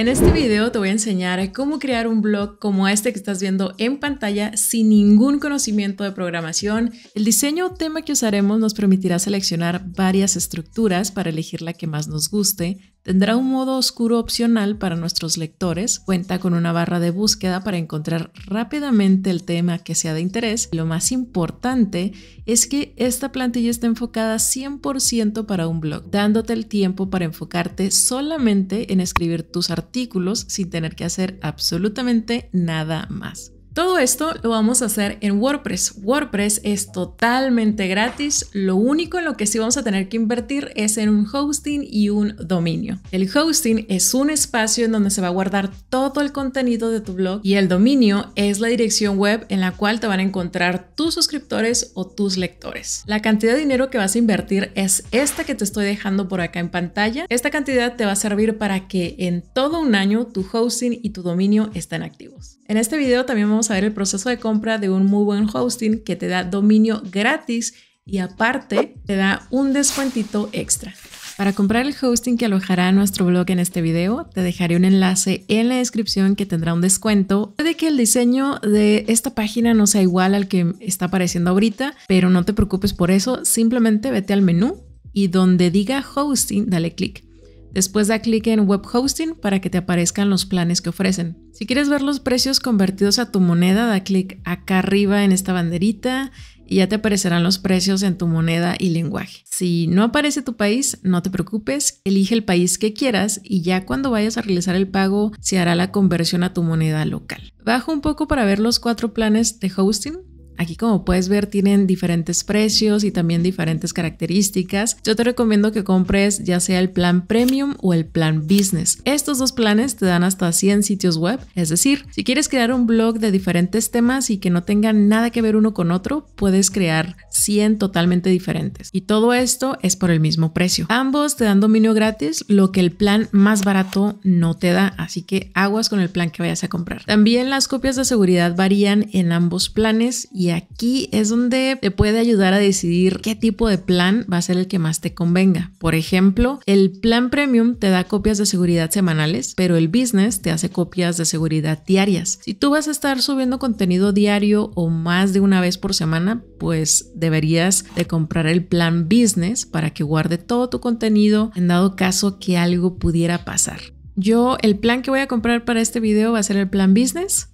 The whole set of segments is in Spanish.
En este video te voy a enseñar cómo crear un blog como este que estás viendo en pantalla sin ningún conocimiento de programación. El diseño o tema que usaremos nos permitirá seleccionar varias estructuras para elegir la que más nos guste. Tendrá un modo oscuro opcional para nuestros lectores. Cuenta con una barra de búsqueda para encontrar rápidamente el tema que sea de interés. Lo más importante es que esta plantilla está enfocada 100% para un blog, dándote el tiempo para enfocarte solamente en escribir tus artículos artículos sin tener que hacer absolutamente nada más. Todo esto lo vamos a hacer en WordPress. WordPress es totalmente gratis. Lo único en lo que sí vamos a tener que invertir es en un hosting y un dominio. El hosting es un espacio en donde se va a guardar todo el contenido de tu blog y el dominio es la dirección web en la cual te van a encontrar tus suscriptores o tus lectores. La cantidad de dinero que vas a invertir es esta que te estoy dejando por acá en pantalla. Esta cantidad te va a servir para que en todo un año tu hosting y tu dominio estén activos. En este video también vamos a ver el proceso de compra de un muy buen hosting que te da dominio gratis y aparte te da un descuentito extra. Para comprar el hosting que alojará nuestro blog en este video, te dejaré un enlace en la descripción que tendrá un descuento. Puede que el diseño de esta página no sea igual al que está apareciendo ahorita, pero no te preocupes por eso, simplemente vete al menú y donde diga hosting, dale clic. Después da clic en Web Hosting para que te aparezcan los planes que ofrecen. Si quieres ver los precios convertidos a tu moneda, da clic acá arriba en esta banderita y ya te aparecerán los precios en tu moneda y lenguaje. Si no aparece tu país, no te preocupes, elige el país que quieras y ya cuando vayas a realizar el pago se hará la conversión a tu moneda local. Bajo un poco para ver los cuatro planes de hosting Aquí como puedes ver tienen diferentes precios y también diferentes características. Yo te recomiendo que compres ya sea el plan premium o el plan business. Estos dos planes te dan hasta 100 sitios web, es decir, si quieres crear un blog de diferentes temas y que no tengan nada que ver uno con otro, puedes crear 100 totalmente diferentes. Y todo esto es por el mismo precio. Ambos te dan dominio gratis, lo que el plan más barato no te da, así que aguas con el plan que vayas a comprar. También las copias de seguridad varían en ambos planes y aquí es donde te puede ayudar a decidir qué tipo de plan va a ser el que más te convenga. Por ejemplo, el plan premium te da copias de seguridad semanales, pero el business te hace copias de seguridad diarias. Si tú vas a estar subiendo contenido diario o más de una vez por semana, pues deberías de comprar el plan business para que guarde todo tu contenido en dado caso que algo pudiera pasar. Yo el plan que voy a comprar para este video va a ser el plan business,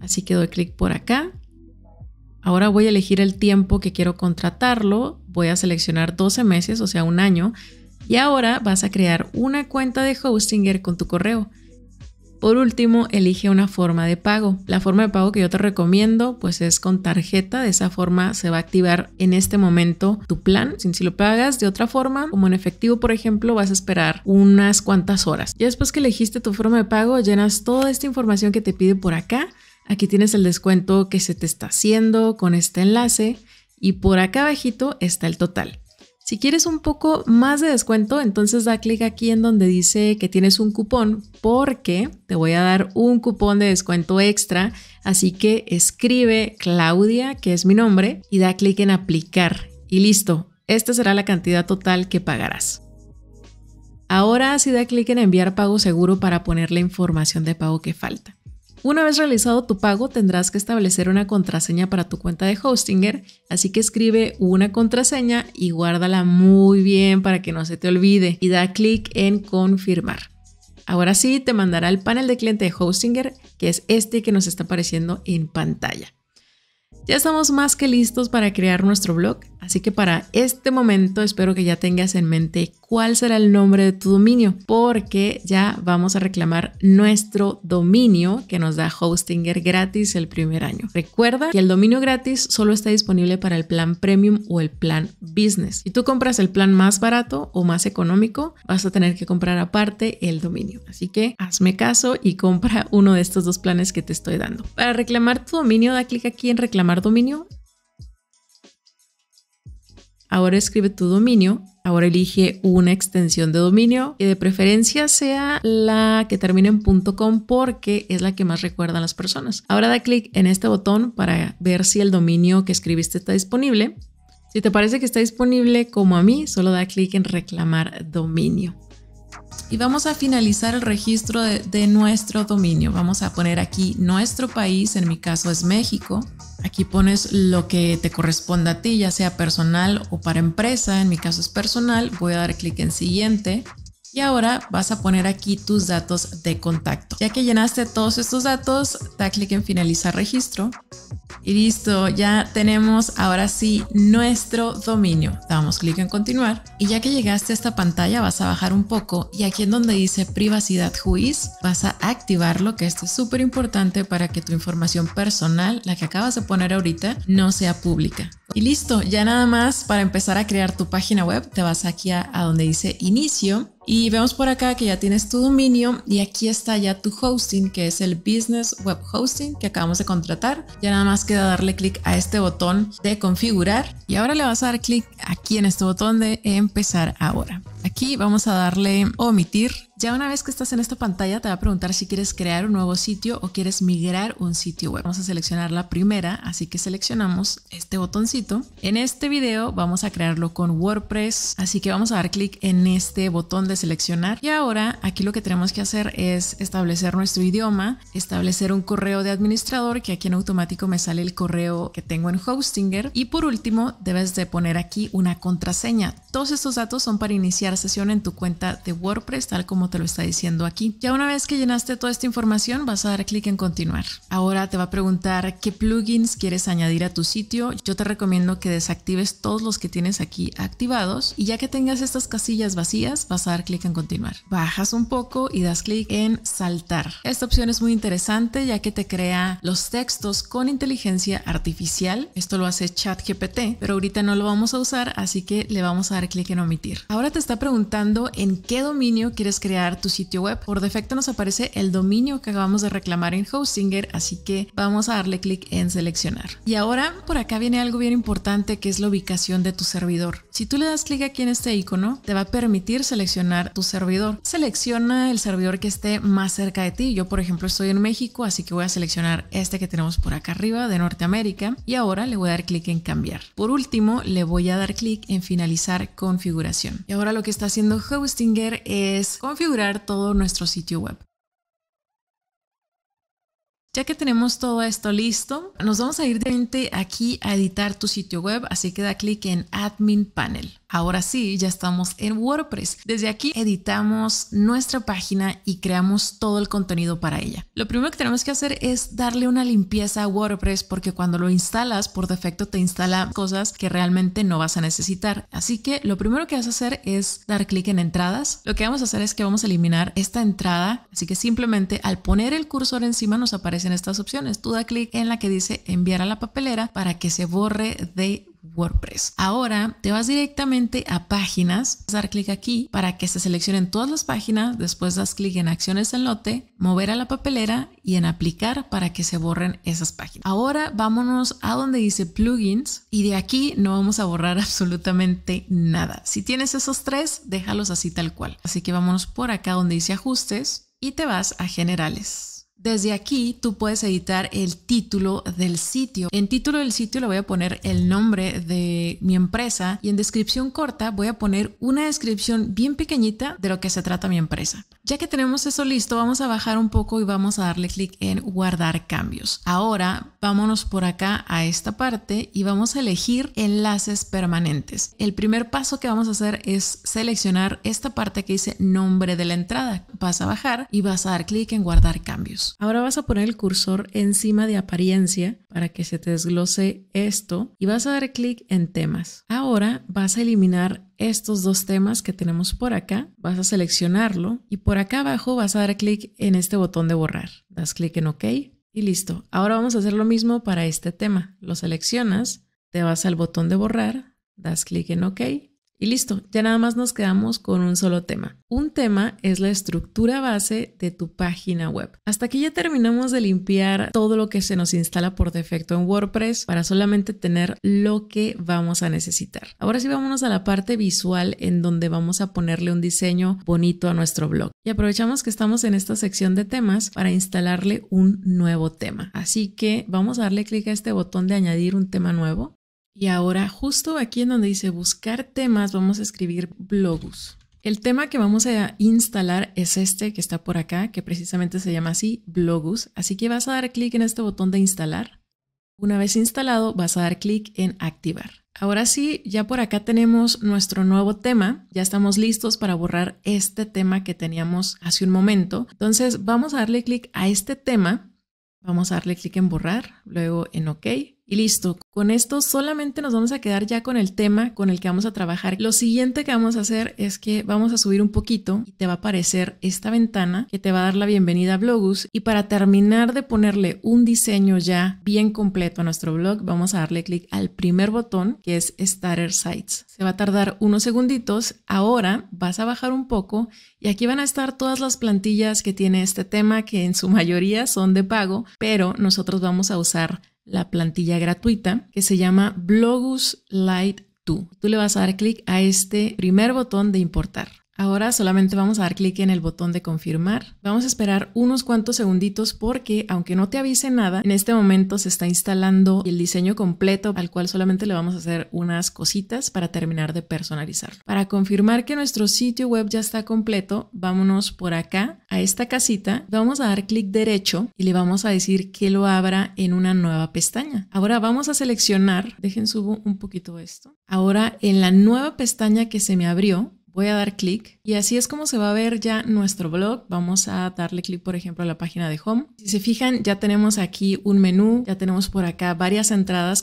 así que doy clic por acá Ahora voy a elegir el tiempo que quiero contratarlo, voy a seleccionar 12 meses, o sea, un año, y ahora vas a crear una cuenta de Hostinger con tu correo. Por último, elige una forma de pago. La forma de pago que yo te recomiendo pues es con tarjeta, de esa forma se va a activar en este momento tu plan. Sin si lo pagas de otra forma, como en efectivo por ejemplo, vas a esperar unas cuantas horas. y después que elegiste tu forma de pago, llenas toda esta información que te pide por acá Aquí tienes el descuento que se te está haciendo con este enlace y por acá abajito está el total. Si quieres un poco más de descuento, entonces da clic aquí en donde dice que tienes un cupón porque te voy a dar un cupón de descuento extra. Así que escribe Claudia, que es mi nombre, y da clic en aplicar. Y listo, esta será la cantidad total que pagarás. Ahora sí da clic en enviar pago seguro para poner la información de pago que falta. Una vez realizado tu pago, tendrás que establecer una contraseña para tu cuenta de Hostinger, así que escribe una contraseña y guárdala muy bien para que no se te olvide y da clic en confirmar. Ahora sí, te mandará el panel de cliente de Hostinger, que es este que nos está apareciendo en pantalla. Ya estamos más que listos para crear nuestro blog, así que para este momento espero que ya tengas en mente cuál será el nombre de tu dominio, porque ya vamos a reclamar nuestro dominio que nos da Hostinger gratis el primer año. Recuerda que el dominio gratis solo está disponible para el plan premium o el plan business. Si tú compras el plan más barato o más económico, vas a tener que comprar aparte el dominio. Así que hazme caso y compra uno de estos dos planes que te estoy dando. Para reclamar tu dominio, da clic aquí en reclamar dominio Ahora escribe tu dominio, ahora elige una extensión de dominio y de preferencia sea la que termine en .com porque es la que más a las personas. Ahora da clic en este botón para ver si el dominio que escribiste está disponible. Si te parece que está disponible como a mí, solo da clic en reclamar dominio. Y vamos a finalizar el registro de, nuestro dominio. Vamos a poner aquí nuestro país, en mi caso es México. Aquí pones lo que te corresponda a ti, ya sea personal o para empresa. En mi caso es personal. Voy a dar clic en siguiente. Y ahora vas a poner aquí tus datos de contacto. Ya que llenaste todos estos datos, da clic en finalizar registro. Y listo, ya tenemos ahora sí nuestro dominio. Damos clic en continuar y ya que llegaste a esta pantalla vas a bajar un poco y aquí en donde dice privacidad juiz vas a activarlo que esto es súper importante para que tu información personal, la que acabas de poner ahorita, no sea pública. Y listo, ya nada más para empezar a crear tu página web te vas aquí a donde dice inicio y vemos por acá que ya tienes tu dominio y aquí está ya tu hosting, que es el Business Web Hosting que acabamos de contratar. Ya nada más queda darle clic a este botón de configurar y ahora le vas a dar clic aquí en este botón de empezar ahora. Aquí vamos a darle omitir. Ya una vez que estás en esta pantalla te va a preguntar si quieres crear un nuevo sitio o quieres migrar un sitio web. Vamos a seleccionar la primera, así que seleccionamos este botoncito. En este video vamos a crearlo con WordPress, así que vamos a dar clic en este botón de seleccionar. Y ahora aquí lo que tenemos que hacer es establecer nuestro idioma, establecer un correo de administrador, que aquí en automático me sale el correo que tengo en Hostinger. Y por último, debes de poner aquí una contraseña. Todos estos datos son para iniciar sesión en tu cuenta de WordPress, tal como te lo está diciendo aquí. Ya una vez que llenaste toda esta información, vas a dar clic en continuar. Ahora te va a preguntar qué plugins quieres añadir a tu sitio. Yo te recomiendo que desactives todos los que tienes aquí activados y ya que tengas estas casillas vacías, vas a dar clic en continuar. Bajas un poco y das clic en saltar. Esta opción es muy interesante ya que te crea los textos con inteligencia artificial. Esto lo hace ChatGPT, pero ahorita no lo vamos a usar, así que le vamos a dar clic en omitir. Ahora te está preguntando en qué dominio quieres crear tu sitio web. Por defecto nos aparece el dominio que acabamos de reclamar en Hostinger, así que vamos a darle clic en seleccionar. Y ahora por acá viene algo bien importante que es la ubicación de tu servidor. Si tú le das clic aquí en este icono, te va a permitir seleccionar tu servidor. Selecciona el servidor que esté más cerca de ti. Yo, por ejemplo, estoy en México, así que voy a seleccionar este que tenemos por acá arriba de Norteamérica y ahora le voy a dar clic en cambiar. Por último, le voy a dar clic en finalizar configuración. Y ahora lo que está haciendo Hostinger es configurar todo nuestro sitio web. Ya que tenemos todo esto listo, nos vamos a ir directamente aquí a editar tu sitio web, así que da clic en Admin Panel. Ahora sí, ya estamos en WordPress. Desde aquí editamos nuestra página y creamos todo el contenido para ella. Lo primero que tenemos que hacer es darle una limpieza a WordPress porque cuando lo instalas por defecto te instala cosas que realmente no vas a necesitar. Así que lo primero que vas a hacer es dar clic en entradas. Lo que vamos a hacer es que vamos a eliminar esta entrada. Así que simplemente al poner el cursor encima nos aparecen estas opciones. Tú da clic en la que dice enviar a la papelera para que se borre de WordPress. Ahora te vas directamente a páginas, vas a dar clic aquí para que se seleccionen todas las páginas, después das clic en acciones en lote, mover a la papelera y en aplicar para que se borren esas páginas. Ahora vámonos a donde dice plugins y de aquí no vamos a borrar absolutamente nada. Si tienes esos tres, déjalos así tal cual. Así que vámonos por acá donde dice ajustes y te vas a generales. Desde aquí tú puedes editar el título del sitio. En título del sitio le voy a poner el nombre de mi empresa y en descripción corta voy a poner una descripción bien pequeñita de lo que se trata mi empresa. Ya que tenemos eso listo, vamos a bajar un poco y vamos a darle clic en guardar cambios. Ahora vámonos por acá a esta parte y vamos a elegir enlaces permanentes. El primer paso que vamos a hacer es seleccionar esta parte que dice nombre de la entrada. Vas a bajar y vas a dar clic en guardar cambios. Ahora vas a poner el cursor encima de apariencia para que se te desglose esto y vas a dar clic en temas. Ahora vas a eliminar estos dos temas que tenemos por acá, vas a seleccionarlo y por acá abajo vas a dar clic en este botón de borrar. Das clic en OK y listo. Ahora vamos a hacer lo mismo para este tema. Lo seleccionas, te vas al botón de borrar, das clic en OK y listo, ya nada más nos quedamos con un solo tema. Un tema es la estructura base de tu página web. Hasta aquí ya terminamos de limpiar todo lo que se nos instala por defecto en WordPress para solamente tener lo que vamos a necesitar. Ahora sí vámonos a la parte visual en donde vamos a ponerle un diseño bonito a nuestro blog. Y aprovechamos que estamos en esta sección de temas para instalarle un nuevo tema. Así que vamos a darle clic a este botón de añadir un tema nuevo y ahora justo aquí en donde dice buscar temas vamos a escribir blogus. El tema que vamos a instalar es este que está por acá, que precisamente se llama así, Blogus. Así que vas a dar clic en este botón de instalar. Una vez instalado, vas a dar clic en activar. Ahora sí, ya por acá tenemos nuestro nuevo tema. Ya estamos listos para borrar este tema que teníamos hace un momento. Entonces vamos a darle clic a este tema. Vamos a darle clic en borrar, luego en OK. Y listo, con esto solamente nos vamos a quedar ya con el tema con el que vamos a trabajar. Lo siguiente que vamos a hacer es que vamos a subir un poquito y te va a aparecer esta ventana que te va a dar la bienvenida a Blogus. Y para terminar de ponerle un diseño ya bien completo a nuestro blog, vamos a darle clic al primer botón que es Starter Sites. Se va a tardar unos segunditos. Ahora vas a bajar un poco y aquí van a estar todas las plantillas que tiene este tema que en su mayoría son de pago, pero nosotros vamos a usar la plantilla gratuita que se llama Blogus Lite 2. Tú le vas a dar clic a este primer botón de importar. Ahora solamente vamos a dar clic en el botón de confirmar. Vamos a esperar unos cuantos segunditos porque aunque no te avise nada, en este momento se está instalando el diseño completo al cual solamente le vamos a hacer unas cositas para terminar de personalizarlo. Para confirmar que nuestro sitio web ya está completo, vámonos por acá a esta casita, vamos a dar clic derecho y le vamos a decir que lo abra en una nueva pestaña. Ahora vamos a seleccionar, dejen subo un poquito esto. Ahora en la nueva pestaña que se me abrió, voy a dar clic y así es como se va a ver ya nuestro blog. Vamos a darle clic, por ejemplo, a la página de home. Si se fijan, ya tenemos aquí un menú, ya tenemos por acá varias entradas.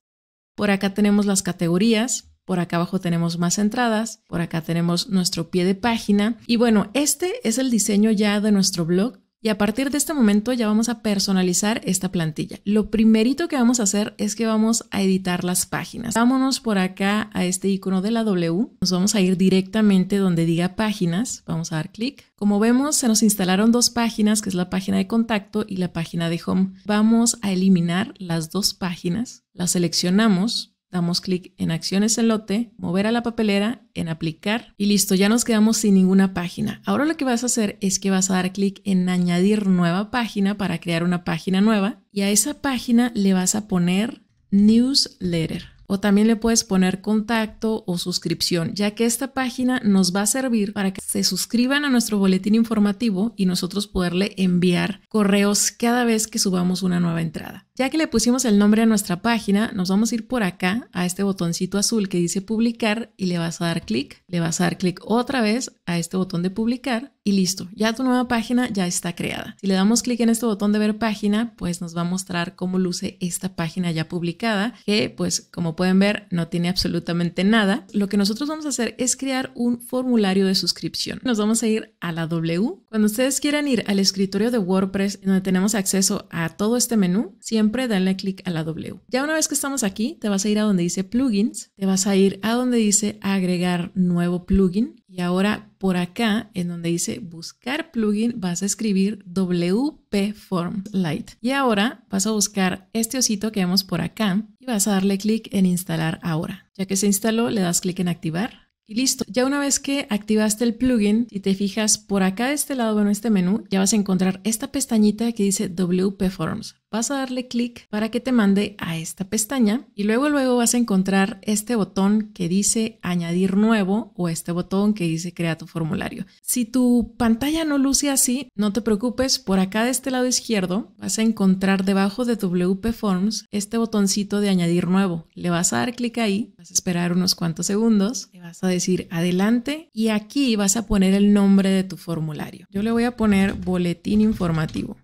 Por acá tenemos las categorías, por acá abajo tenemos más entradas, por acá tenemos nuestro pie de página. Y bueno, este es el diseño ya de nuestro blog. Y a partir de este momento ya vamos a personalizar esta plantilla. Lo primerito que vamos a hacer es que vamos a editar las páginas. Vámonos por acá a este icono de la W. Nos vamos a ir directamente donde diga páginas. Vamos a dar clic. Como vemos, se nos instalaron dos páginas, que es la página de contacto y la página de home. Vamos a eliminar las dos páginas. Las seleccionamos Damos clic en Acciones en lote, mover a la papelera, en Aplicar y listo, ya nos quedamos sin ninguna página. Ahora lo que vas a hacer es que vas a dar clic en Añadir nueva página para crear una página nueva y a esa página le vas a poner Newsletter. O también le puedes poner contacto o suscripción, ya que esta página nos va a servir para que se suscriban a nuestro boletín informativo y nosotros poderle enviar correos cada vez que subamos una nueva entrada. Ya que le pusimos el nombre a nuestra página, nos vamos a ir por acá a este botoncito azul que dice publicar y le vas a dar clic, le vas a dar clic otra vez a este botón de publicar y listo, ya tu nueva página ya está creada. Si le damos clic en este botón de ver página, pues nos va a mostrar cómo luce esta página ya publicada, que pues como pueden ver no tiene absolutamente nada. Lo que nosotros vamos a hacer es crear un formulario de suscripción. Nos vamos a ir a la W. Cuando ustedes quieran ir al escritorio de WordPress, donde tenemos acceso a todo este menú, siempre siempre dale clic a la W. Ya una vez que estamos aquí, te vas a ir a donde dice plugins, te vas a ir a donde dice agregar nuevo plugin y ahora por acá, en donde dice buscar plugin, vas a escribir WP Form Lite. Y ahora vas a buscar este osito que vemos por acá y vas a darle clic en instalar ahora. Ya que se instaló, le das clic en activar. Y listo, ya una vez que activaste el plugin, y te fijas por acá de este lado, en este menú, ya vas a encontrar esta pestañita que dice WP Forms vas a darle clic para que te mande a esta pestaña y luego luego vas a encontrar este botón que dice añadir nuevo o este botón que dice crea tu formulario. Si tu pantalla no luce así, no te preocupes, por acá de este lado izquierdo vas a encontrar debajo de WP Forms este botoncito de añadir nuevo. Le vas a dar clic ahí, vas a esperar unos cuantos segundos, le vas a decir adelante y aquí vas a poner el nombre de tu formulario. Yo le voy a poner boletín informativo.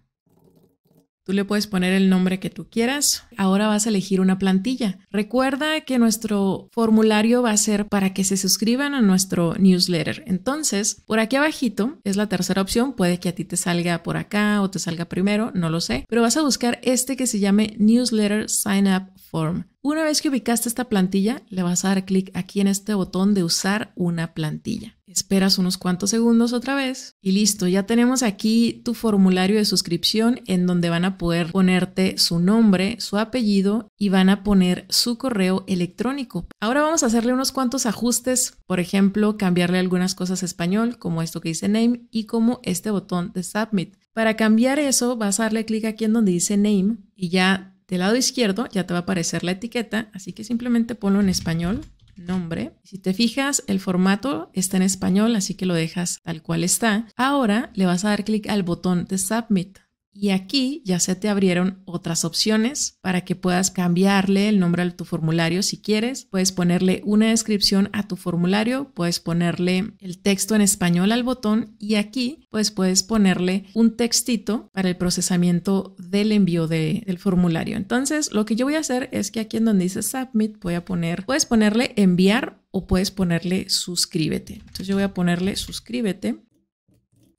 Tú le puedes poner el nombre que tú quieras. Ahora vas a elegir una plantilla. Recuerda que nuestro formulario va a ser para que se suscriban a nuestro newsletter. Entonces, por aquí abajito es la tercera opción. Puede que a ti te salga por acá o te salga primero, no lo sé. Pero vas a buscar este que se llame Newsletter Sign Up Form. Una vez que ubicaste esta plantilla, le vas a dar clic aquí en este botón de usar una plantilla. Esperas unos cuantos segundos otra vez y listo, ya tenemos aquí tu formulario de suscripción en donde van a poder ponerte su nombre, su apellido y van a poner su correo electrónico. Ahora vamos a hacerle unos cuantos ajustes, por ejemplo, cambiarle algunas cosas a español como esto que dice name y como este botón de submit. Para cambiar eso vas a darle clic aquí en donde dice name y ya del lado izquierdo ya te va a aparecer la etiqueta, así que simplemente ponlo en español nombre. Si te fijas, el formato está en español, así que lo dejas tal cual está. Ahora le vas a dar clic al botón de Submit. Y aquí ya se te abrieron otras opciones para que puedas cambiarle el nombre a tu formulario si quieres. Puedes ponerle una descripción a tu formulario, puedes ponerle el texto en español al botón y aquí pues puedes ponerle un textito para el procesamiento del envío de, del formulario. Entonces lo que yo voy a hacer es que aquí en donde dice submit voy a poner, puedes ponerle enviar o puedes ponerle suscríbete. Entonces yo voy a ponerle suscríbete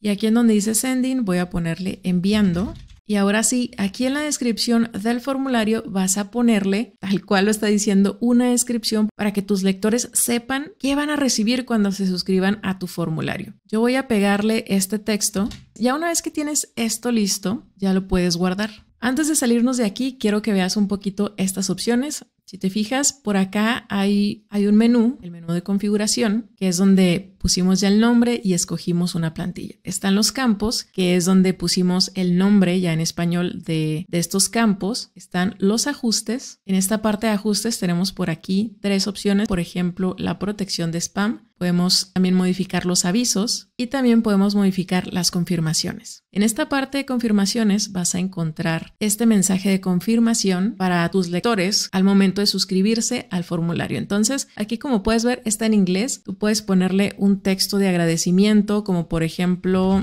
y aquí en donde dice sending voy a ponerle enviando. Y ahora sí, aquí en la descripción del formulario vas a ponerle, tal cual lo está diciendo, una descripción para que tus lectores sepan qué van a recibir cuando se suscriban a tu formulario. Yo voy a pegarle este texto. Ya una vez que tienes esto listo, ya lo puedes guardar. Antes de salirnos de aquí, quiero que veas un poquito estas opciones. Si te fijas, por acá hay, hay un menú, el menú de configuración, que es donde pusimos ya el nombre y escogimos una plantilla. Están los campos, que es donde pusimos el nombre ya en español de, estos campos. Están los ajustes. En esta parte de ajustes tenemos por aquí tres opciones, por ejemplo, la protección de spam, Podemos también modificar los avisos y también podemos modificar las confirmaciones. En esta parte de confirmaciones vas a encontrar este mensaje de confirmación para tus lectores al momento de suscribirse al formulario. Entonces, aquí como puedes ver está en inglés, tú puedes ponerle un texto de agradecimiento, como por ejemplo,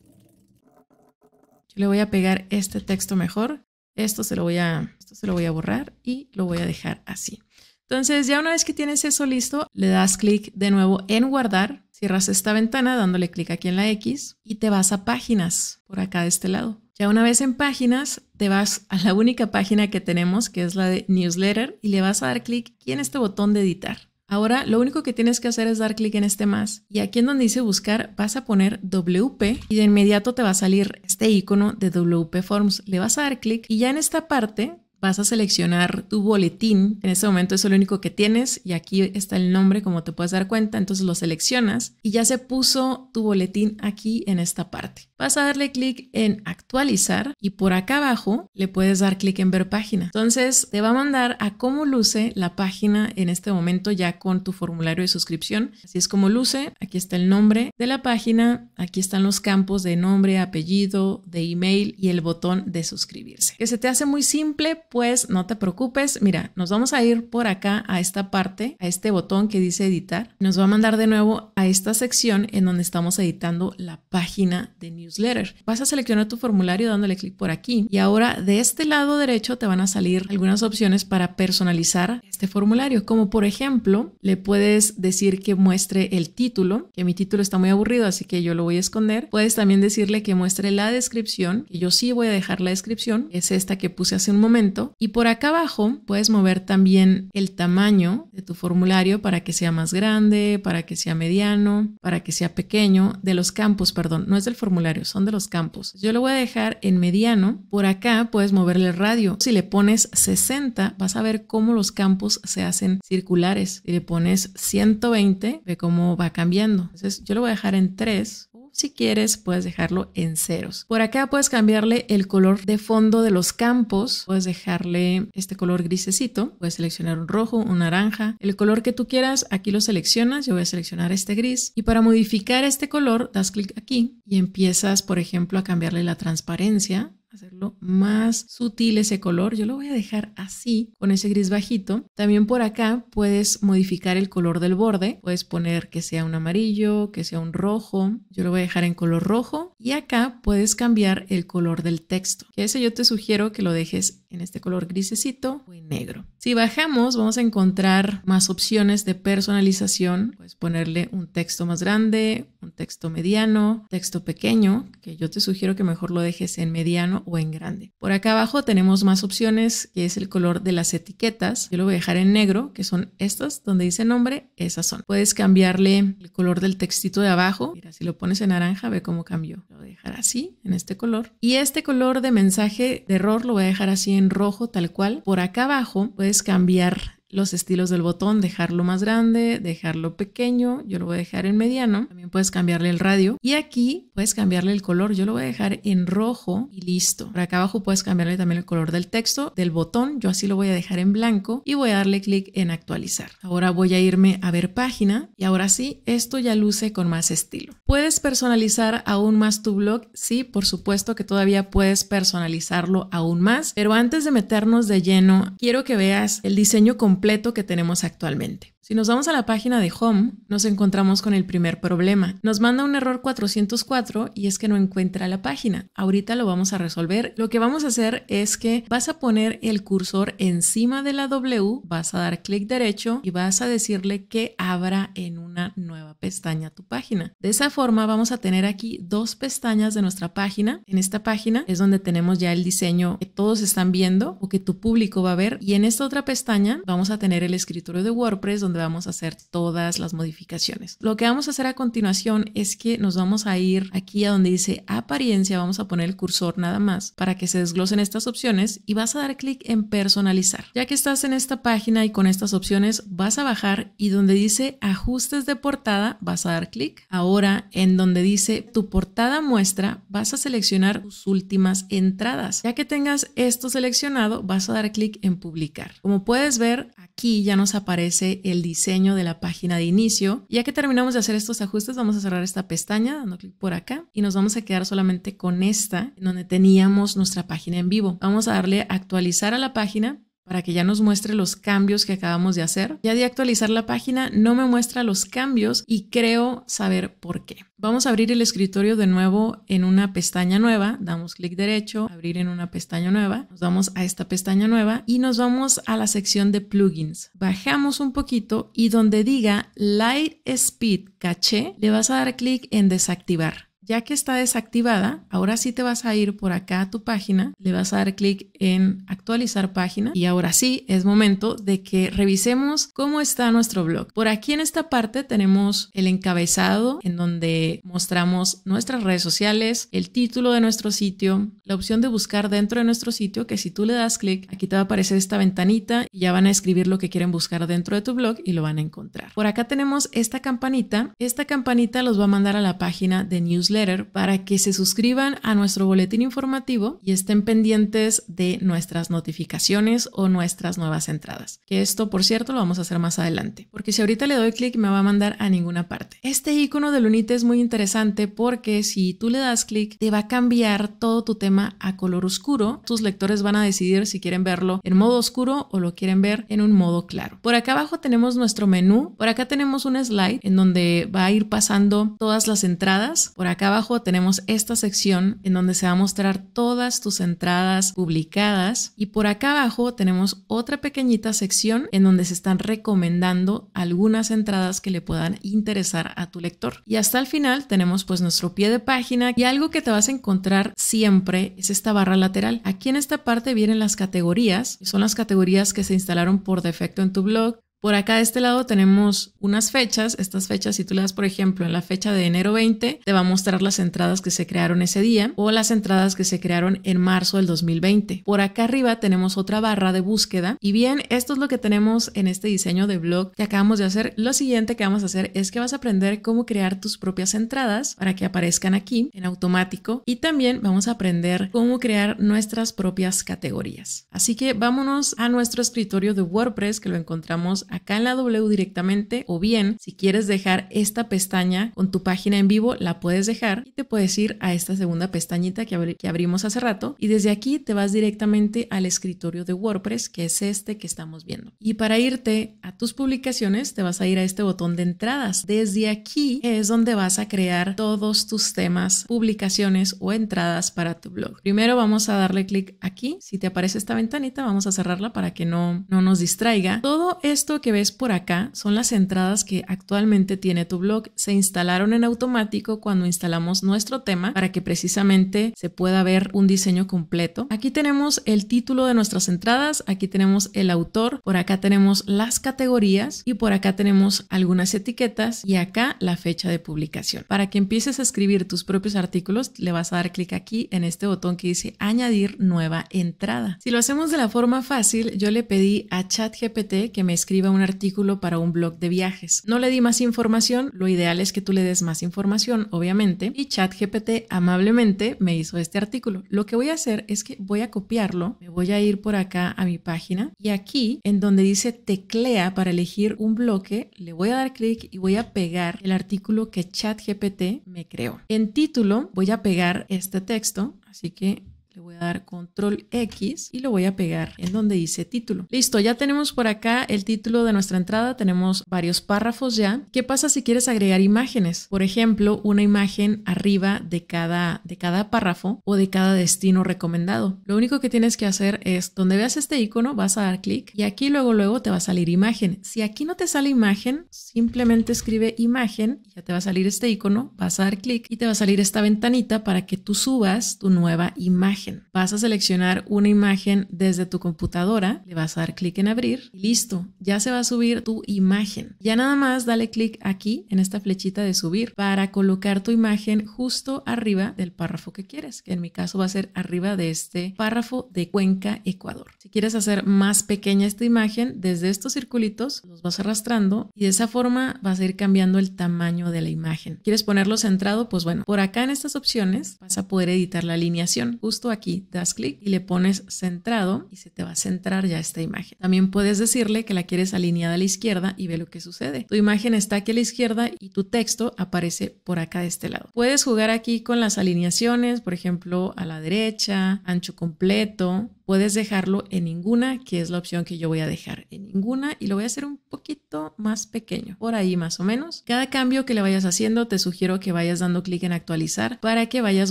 yo le voy a pegar este texto mejor, esto se lo voy a, esto se lo voy a borrar y lo voy a dejar así. Entonces, ya una vez que tienes eso listo, le das clic de nuevo en guardar, cierras esta ventana dándole clic aquí en la X y te vas a páginas por acá de este lado. Ya una vez en páginas, te vas a la única página que tenemos, que es la de newsletter, y le vas a dar clic aquí en este botón de editar. Ahora lo único que tienes que hacer es dar clic en este más y aquí en donde dice buscar vas a poner WP y de inmediato te va a salir este icono de WP Forms. Le vas a dar clic y ya en esta parte vas a seleccionar tu boletín. En este momento es lo único que tienes y aquí está el nombre como te puedes dar cuenta. Entonces lo seleccionas y ya se puso tu boletín aquí en esta parte vas a darle clic en actualizar y por acá abajo le puedes dar clic en ver página. Entonces te va a mandar a cómo luce la página en este momento ya con tu formulario de suscripción. Así es como luce. Aquí está el nombre de la página. Aquí están los campos de nombre, apellido, de email y el botón de suscribirse. Que se te hace muy simple, pues no te preocupes. Mira, nos vamos a ir por acá a esta parte, a este botón que dice editar. Nos va a mandar de nuevo a esta sección en donde estamos editando la página de New newsletter. Vas a seleccionar tu formulario dándole clic por aquí y ahora de este lado derecho te van a salir algunas opciones para personalizar este formulario, como por ejemplo le puedes decir que muestre el título, que mi título está muy aburrido así que yo lo voy a esconder. Puedes también decirle que muestre la descripción, que yo sí voy a dejar la descripción, es esta que puse hace un momento. Y por acá abajo puedes mover también el tamaño de tu formulario para que sea más grande, para que sea mediano, para que sea pequeño, de los campos, perdón, no es del formulario son de los campos. Yo lo voy a dejar en mediano. Por acá puedes moverle el radio. Si le pones 60, vas a ver cómo los campos se hacen circulares. Si le pones 120, ve cómo va cambiando. Entonces yo lo voy a dejar en 3 si quieres puedes dejarlo en ceros. Por acá puedes cambiarle el color de fondo de los campos, puedes dejarle este color grisecito, puedes seleccionar un rojo, un naranja, el color que tú quieras, aquí lo seleccionas, yo voy a seleccionar este gris y para modificar este color das clic aquí y empiezas por ejemplo a cambiarle la transparencia hacerlo más sutil ese color. Yo lo voy a dejar así, con ese gris bajito. También por acá puedes modificar el color del borde. Puedes poner que sea un amarillo, que sea un rojo. Yo lo voy a dejar en color rojo. Y acá puedes cambiar el color del texto. Que ese yo te sugiero que lo dejes en este color grisecito o en negro. Si bajamos, vamos a encontrar más opciones de personalización. Puedes ponerle un texto más grande, un texto mediano, texto pequeño, que yo te sugiero que mejor lo dejes en mediano o en grande. Por acá abajo tenemos más opciones, que es el color de las etiquetas. Yo lo voy a dejar en negro, que son estas donde dice nombre, esas son. Puedes cambiarle el color del textito de abajo. Mira, si lo pones en naranja, ve cómo cambió. Lo voy a dejar así, en este color. Y este color de mensaje de error lo voy a dejar así en rojo tal cual. Por acá abajo puedes cambiar los estilos del botón, dejarlo más grande, dejarlo pequeño, yo lo voy a dejar en mediano, también puedes cambiarle el radio y aquí puedes cambiarle el color, yo lo voy a dejar en rojo y listo. Por acá abajo puedes cambiarle también el color del texto, del botón, yo así lo voy a dejar en blanco y voy a darle clic en actualizar. Ahora voy a irme a ver página y ahora sí, esto ya luce con más estilo. ¿Puedes personalizar aún más tu blog? Sí, por supuesto que todavía puedes personalizarlo aún más, pero antes de meternos de lleno, quiero que veas el diseño completo completo que tenemos actualmente. Si nos vamos a la página de Home, nos encontramos con el primer problema. Nos manda un error 404 y es que no encuentra la página. Ahorita lo vamos a resolver. Lo que vamos a hacer es que vas a poner el cursor encima de la W, vas a dar clic derecho y vas a decirle que abra en una nueva pestaña tu página. De esa forma vamos a tener aquí dos pestañas de nuestra página. En esta página es donde tenemos ya el diseño que todos están viendo o que tu público va a ver y en esta otra pestaña vamos a tener el escritorio de WordPress donde vamos a hacer todas las modificaciones. Lo que vamos a hacer a continuación es que nos vamos a ir aquí a donde dice apariencia, vamos a poner el cursor nada más para que se desglosen estas opciones y vas a dar clic en personalizar. Ya que estás en esta página y con estas opciones vas a bajar y donde dice ajustes de portada vas a dar clic. Ahora en donde dice tu portada muestra vas a seleccionar tus últimas entradas. Ya que tengas esto seleccionado vas a dar clic en publicar. Como puedes ver aquí ya nos aparece el diseño de la página de inicio. Ya que terminamos de hacer estos ajustes, vamos a cerrar esta pestaña dando clic por acá y nos vamos a quedar solamente con esta, donde teníamos nuestra página en vivo. Vamos a darle actualizar a la página para que ya nos muestre los cambios que acabamos de hacer. Ya de actualizar la página no me muestra los cambios y creo saber por qué. Vamos a abrir el escritorio de nuevo en una pestaña nueva, damos clic derecho, abrir en una pestaña nueva, nos vamos a esta pestaña nueva y nos vamos a la sección de plugins. Bajamos un poquito y donde diga Light Speed Caché, le vas a dar clic en desactivar. Ya que está desactivada, ahora sí te vas a ir por acá a tu página, le vas a dar clic en actualizar página y ahora sí es momento de que revisemos cómo está nuestro blog. Por aquí en esta parte tenemos el encabezado en donde mostramos nuestras redes sociales, el título de nuestro sitio, la opción de buscar dentro de nuestro sitio que si tú le das clic aquí te va a aparecer esta ventanita y ya van a escribir lo que quieren buscar dentro de tu blog y lo van a encontrar. Por acá tenemos esta campanita, esta campanita los va a mandar a la página de newsletter para que se suscriban a nuestro boletín informativo y estén pendientes de nuestras notificaciones o nuestras nuevas entradas. Que esto, por cierto, lo vamos a hacer más adelante, porque si ahorita le doy clic me va a mandar a ninguna parte. Este icono del Unite es muy interesante porque si tú le das clic te va a cambiar todo tu tema a color oscuro. Tus lectores van a decidir si quieren verlo en modo oscuro o lo quieren ver en un modo claro. Por acá abajo tenemos nuestro menú. Por acá tenemos un slide en donde va a ir pasando todas las entradas. Por acá abajo tenemos esta sección en donde se va a mostrar todas tus entradas publicadas y por acá abajo tenemos otra pequeñita sección en donde se están recomendando algunas entradas que le puedan interesar a tu lector. Y hasta el final tenemos pues nuestro pie de página y algo que te vas a encontrar siempre es esta barra lateral. Aquí en esta parte vienen las categorías, son las categorías que se instalaron por defecto en tu blog, por acá de este lado tenemos unas fechas. Estas fechas, si tú le das, por ejemplo, en la fecha de enero 20, te va a mostrar las entradas que se crearon ese día o las entradas que se crearon en marzo del 2020. Por acá arriba tenemos otra barra de búsqueda. Y bien, esto es lo que tenemos en este diseño de blog que acabamos de hacer. Lo siguiente que vamos a hacer es que vas a aprender cómo crear tus propias entradas para que aparezcan aquí en automático. Y también vamos a aprender cómo crear nuestras propias categorías. Así que vámonos a nuestro escritorio de WordPress que lo encontramos acá en la W directamente o bien si quieres dejar esta pestaña con tu página en vivo la puedes dejar y te puedes ir a esta segunda pestañita que, que abrimos hace rato y desde aquí te vas directamente al escritorio de WordPress que es este que estamos viendo. Y para irte a tus publicaciones te vas a ir a este botón de entradas. Desde aquí es donde vas a crear todos tus temas, publicaciones o entradas para tu blog. Primero vamos a darle clic aquí. Si te aparece esta ventanita vamos a cerrarla para que no, no nos distraiga. Todo esto que ves por acá son las entradas que actualmente tiene tu blog. Se instalaron en automático cuando instalamos nuestro tema para que precisamente se pueda ver un diseño completo. Aquí tenemos el título de nuestras entradas, aquí tenemos el autor, por acá tenemos las categorías y por acá tenemos algunas etiquetas y acá la fecha de publicación. Para que empieces a escribir tus propios artículos, le vas a dar clic aquí en este botón que dice añadir nueva entrada. Si lo hacemos de la forma fácil, yo le pedí a ChatGPT que me escriba un artículo para un blog de viajes. No le di más información, lo ideal es que tú le des más información, obviamente, y ChatGPT amablemente me hizo este artículo. Lo que voy a hacer es que voy a copiarlo, me voy a ir por acá a mi página y aquí en donde dice teclea para elegir un bloque, le voy a dar clic y voy a pegar el artículo que ChatGPT me creó. En título voy a pegar este texto, así que le voy a dar control X y lo voy a pegar en donde dice título. Listo, ya tenemos por acá el título de nuestra entrada, tenemos varios párrafos ya. ¿Qué pasa si quieres agregar imágenes? Por ejemplo, una imagen arriba de cada, de cada párrafo o de cada destino recomendado. Lo único que tienes que hacer es donde veas este icono vas a dar clic y aquí luego luego te va a salir imagen. Si aquí no te sale imagen, simplemente escribe imagen, y ya te va a salir este icono, vas a dar clic y te va a salir esta ventanita para que tú subas tu nueva imagen Vas a seleccionar una imagen desde tu computadora, le vas a dar clic en abrir y listo, ya se va a subir tu imagen. Ya nada más dale clic aquí en esta flechita de subir para colocar tu imagen justo arriba del párrafo que quieres, que en mi caso va a ser arriba de este párrafo de Cuenca, Ecuador. Si quieres hacer más pequeña esta imagen, desde estos circulitos los vas arrastrando y de esa forma vas a ir cambiando el tamaño de la imagen. ¿Quieres ponerlo centrado? Pues bueno, por acá en estas opciones vas a poder editar la alineación. Justo aquí aquí, das clic y le pones centrado y se te va a centrar ya esta imagen. También puedes decirle que la quieres alineada a la izquierda y ve lo que sucede. Tu imagen está aquí a la izquierda y tu texto aparece por acá de este lado. Puedes jugar aquí con las alineaciones, por ejemplo, a la derecha, ancho completo, puedes dejarlo en ninguna, que es la opción que yo voy a dejar en ninguna y lo voy a hacer un poquito más pequeño, por ahí más o menos. Cada cambio que le vayas haciendo, te sugiero que vayas dando clic en actualizar para que vayas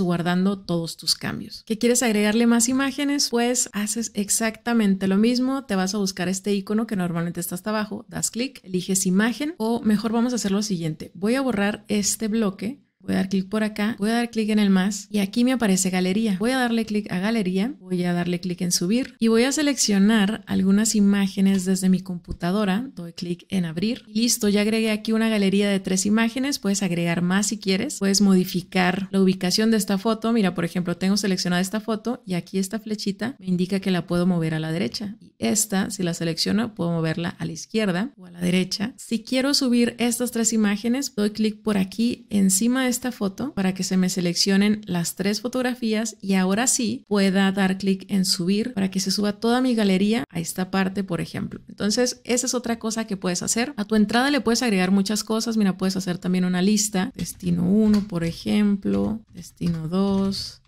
guardando todos tus cambios. ¿Qué quieres agregarle más imágenes? Pues haces exactamente lo mismo, te vas a buscar este icono que normalmente está hasta abajo, das clic, eliges imagen o mejor vamos a hacer lo siguiente, voy a borrar este bloque Voy a dar clic por acá, voy a dar clic en el más y aquí me aparece galería. Voy a darle clic a galería, voy a darle clic en subir y voy a seleccionar algunas imágenes desde mi computadora. Doy clic en abrir listo, ya agregué aquí una galería de tres imágenes. Puedes agregar más si quieres, puedes modificar la ubicación de esta foto. Mira, por ejemplo, tengo seleccionada esta foto y aquí esta flechita me indica que la puedo mover a la derecha. Y esta, si la selecciono, puedo moverla a la izquierda o a la derecha. Si quiero subir estas tres imágenes, doy clic por aquí encima de esta foto para que se me seleccionen las tres fotografías y ahora sí pueda dar clic en subir para que se suba toda mi galería a esta parte, por ejemplo. Entonces, esa es otra cosa que puedes hacer. A tu entrada le puedes agregar muchas cosas. Mira, puedes hacer también una lista. Destino 1, por ejemplo. Destino 2.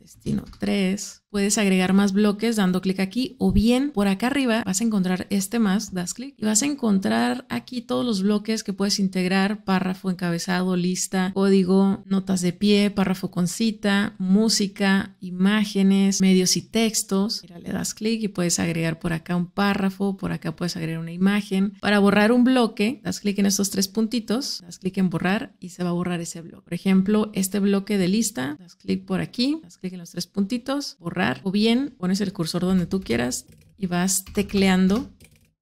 Destino 3. Puedes agregar más bloques dando clic aquí o bien por acá arriba vas a encontrar este más, das clic y vas a encontrar aquí todos los bloques que puedes integrar, párrafo, encabezado, lista, código, notas de pie, párrafo con cita, música, imágenes, medios y textos. Mira, le das clic y puedes agregar por acá un párrafo, por acá puedes agregar una imagen. Para borrar un bloque, das clic en estos tres puntitos, das clic en borrar y se va a borrar ese bloque. Por ejemplo, este bloque de lista, das clic por aquí, das clic en los tres puntitos, borrar o bien pones el cursor donde tú quieras y vas tecleando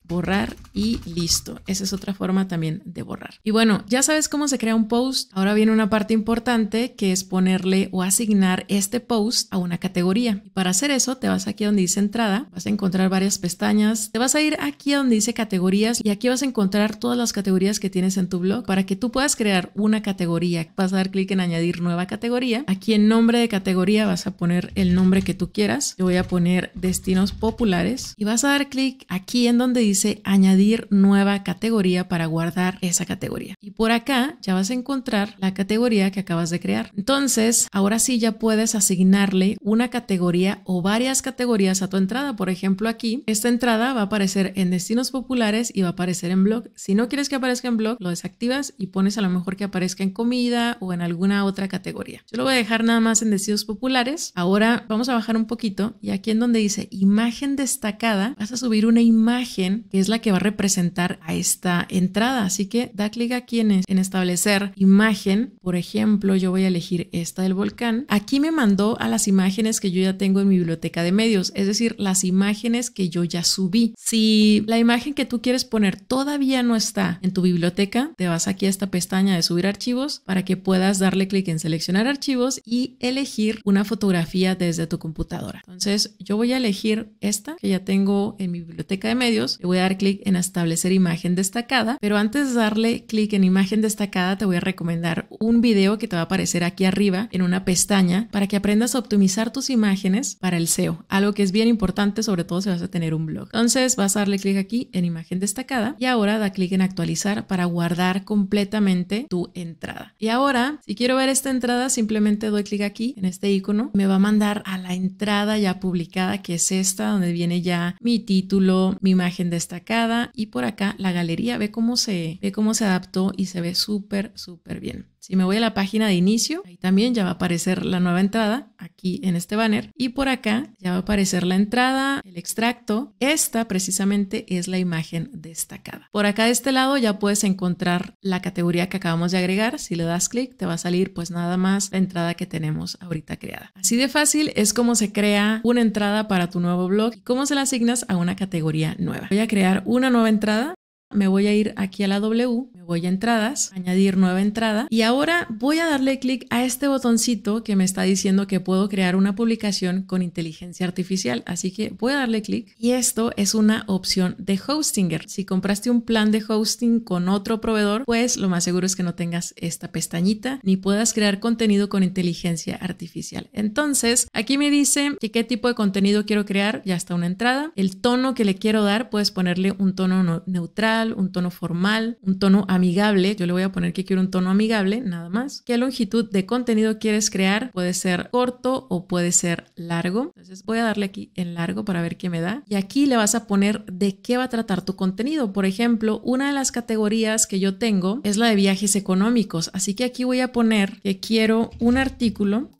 borrar y listo. Esa es otra forma también de borrar. Y bueno, ya sabes cómo se crea un post. Ahora viene una parte importante que es ponerle o asignar este post a una categoría. Y para hacer eso, te vas aquí donde dice entrada, vas a encontrar varias pestañas, te vas a ir aquí donde dice categorías y aquí vas a encontrar todas las categorías que tienes en tu blog para que tú puedas crear una categoría. Vas a dar clic en añadir nueva categoría. Aquí en nombre de categoría vas a poner el nombre que tú quieras. Yo voy a poner destinos populares y vas a dar clic aquí en donde dice dice añadir nueva categoría para guardar esa categoría. Y por acá ya vas a encontrar la categoría que acabas de crear. Entonces, ahora sí ya puedes asignarle una categoría o varias categorías a tu entrada. Por ejemplo, aquí, esta entrada va a aparecer en destinos populares y va a aparecer en blog. Si no quieres que aparezca en blog, lo desactivas y pones a lo mejor que aparezca en comida o en alguna otra categoría. Yo lo voy a dejar nada más en destinos populares. Ahora vamos a bajar un poquito y aquí en donde dice imagen destacada, vas a subir una imagen que es la que va a representar a esta entrada. Así que da clic aquí en, en establecer imagen. Por ejemplo, yo voy a elegir esta del volcán. Aquí me mandó a las imágenes que yo ya tengo en mi biblioteca de medios, es decir, las imágenes que yo ya subí. Si la imagen que tú quieres poner todavía no está en tu biblioteca, te vas aquí a esta pestaña de subir archivos para que puedas darle clic en seleccionar archivos y elegir una fotografía desde tu computadora. Entonces yo voy a elegir esta que ya tengo en mi biblioteca de medios voy a dar clic en establecer imagen destacada, pero antes de darle clic en imagen destacada te voy a recomendar un video que te va a aparecer aquí arriba en una pestaña para que aprendas a optimizar tus imágenes para el SEO, algo que es bien importante sobre todo si vas a tener un blog. Entonces vas a darle clic aquí en imagen destacada y ahora da clic en actualizar para guardar completamente tu entrada. Y ahora, si quiero ver esta entrada, simplemente doy clic aquí en este icono, me va a mandar a la entrada ya publicada que es esta donde viene ya mi título, mi imagen destacada destacada y por acá la galería ve cómo se, ve cómo se adaptó y se ve súper, súper bien. Si me voy a la página de inicio, ahí también ya va a aparecer la nueva entrada, aquí en este banner. Y por acá ya va a aparecer la entrada, el extracto. Esta precisamente es la imagen destacada. Por acá de este lado ya puedes encontrar la categoría que acabamos de agregar. Si le das clic, te va a salir pues nada más la entrada que tenemos ahorita creada. Así de fácil es como se crea una entrada para tu nuevo blog y cómo se la asignas a una categoría nueva. Voy a crear una nueva entrada me voy a ir aquí a la W, me voy a entradas, añadir nueva entrada y ahora voy a darle clic a este botoncito que me está diciendo que puedo crear una publicación con inteligencia artificial. Así que voy a darle clic y esto es una opción de Hostinger. Si compraste un plan de hosting con otro proveedor, pues lo más seguro es que no tengas esta pestañita ni puedas crear contenido con inteligencia artificial. Entonces, aquí me dice que qué tipo de contenido quiero crear, ya está una entrada, el tono que le quiero dar, puedes ponerle un tono neutral un tono formal, un tono amigable. Yo le voy a poner que quiero un tono amigable, nada más. ¿Qué longitud de contenido quieres crear? Puede ser corto o puede ser largo. Entonces voy a darle aquí en largo para ver qué me da. Y aquí le vas a poner de qué va a tratar tu contenido. Por ejemplo, una de las categorías que yo tengo es la de viajes económicos. Así que aquí voy a poner que quiero un artículo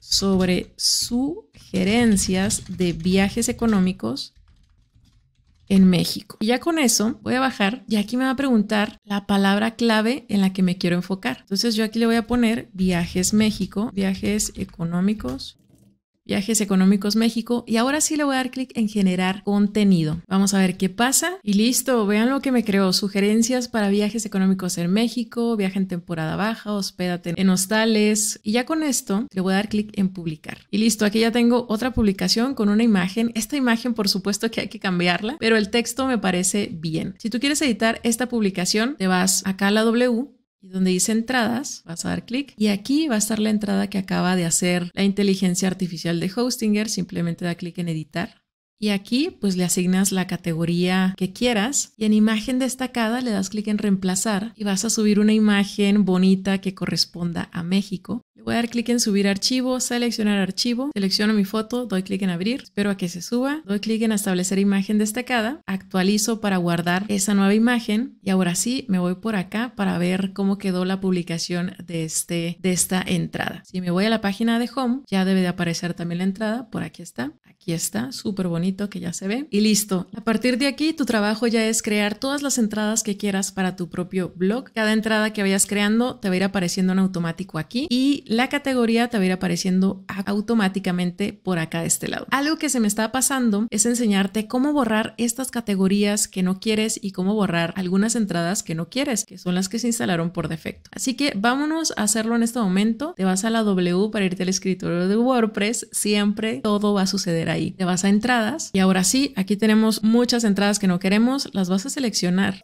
sobre sugerencias de viajes económicos en México. Y ya con eso voy a bajar y aquí me va a preguntar la palabra clave en la que me quiero enfocar. Entonces yo aquí le voy a poner viajes México, viajes económicos Viajes Económicos México y ahora sí le voy a dar clic en generar contenido. Vamos a ver qué pasa y listo, vean lo que me creó, sugerencias para viajes económicos en México, viaje en temporada baja, hospédate en hostales y ya con esto le voy a dar clic en publicar. Y listo, aquí ya tengo otra publicación con una imagen. Esta imagen por supuesto que hay que cambiarla, pero el texto me parece bien. Si tú quieres editar esta publicación, te vas acá a la W y donde dice entradas, vas a dar clic y aquí va a estar la entrada que acaba de hacer la inteligencia artificial de Hostinger. Simplemente da clic en editar y aquí pues le asignas la categoría que quieras y en imagen destacada le das clic en reemplazar y vas a subir una imagen bonita que corresponda a México. Le voy a dar clic en subir archivo, seleccionar archivo, selecciono mi foto, doy clic en abrir, espero a que se suba, doy clic en establecer imagen destacada, actualizo para guardar esa nueva imagen y ahora sí me voy por acá para ver cómo quedó la publicación de, este, de esta entrada. Si me voy a la página de home ya debe de aparecer también la entrada, por aquí está, aquí está, súper bonita que ya se ve. Y listo. A partir de aquí, tu trabajo ya es crear todas las entradas que quieras para tu propio blog. Cada entrada que vayas creando te va a ir apareciendo en automático aquí y la categoría te va a ir apareciendo automáticamente por acá de este lado. Algo que se me está pasando es enseñarte cómo borrar estas categorías que no quieres y cómo borrar algunas entradas que no quieres, que son las que se instalaron por defecto. Así que vámonos a hacerlo en este momento. Te vas a la W para irte al escritorio de WordPress. Siempre todo va a suceder ahí. Te vas a entradas y ahora sí, aquí tenemos muchas entradas que no queremos, las vas a seleccionar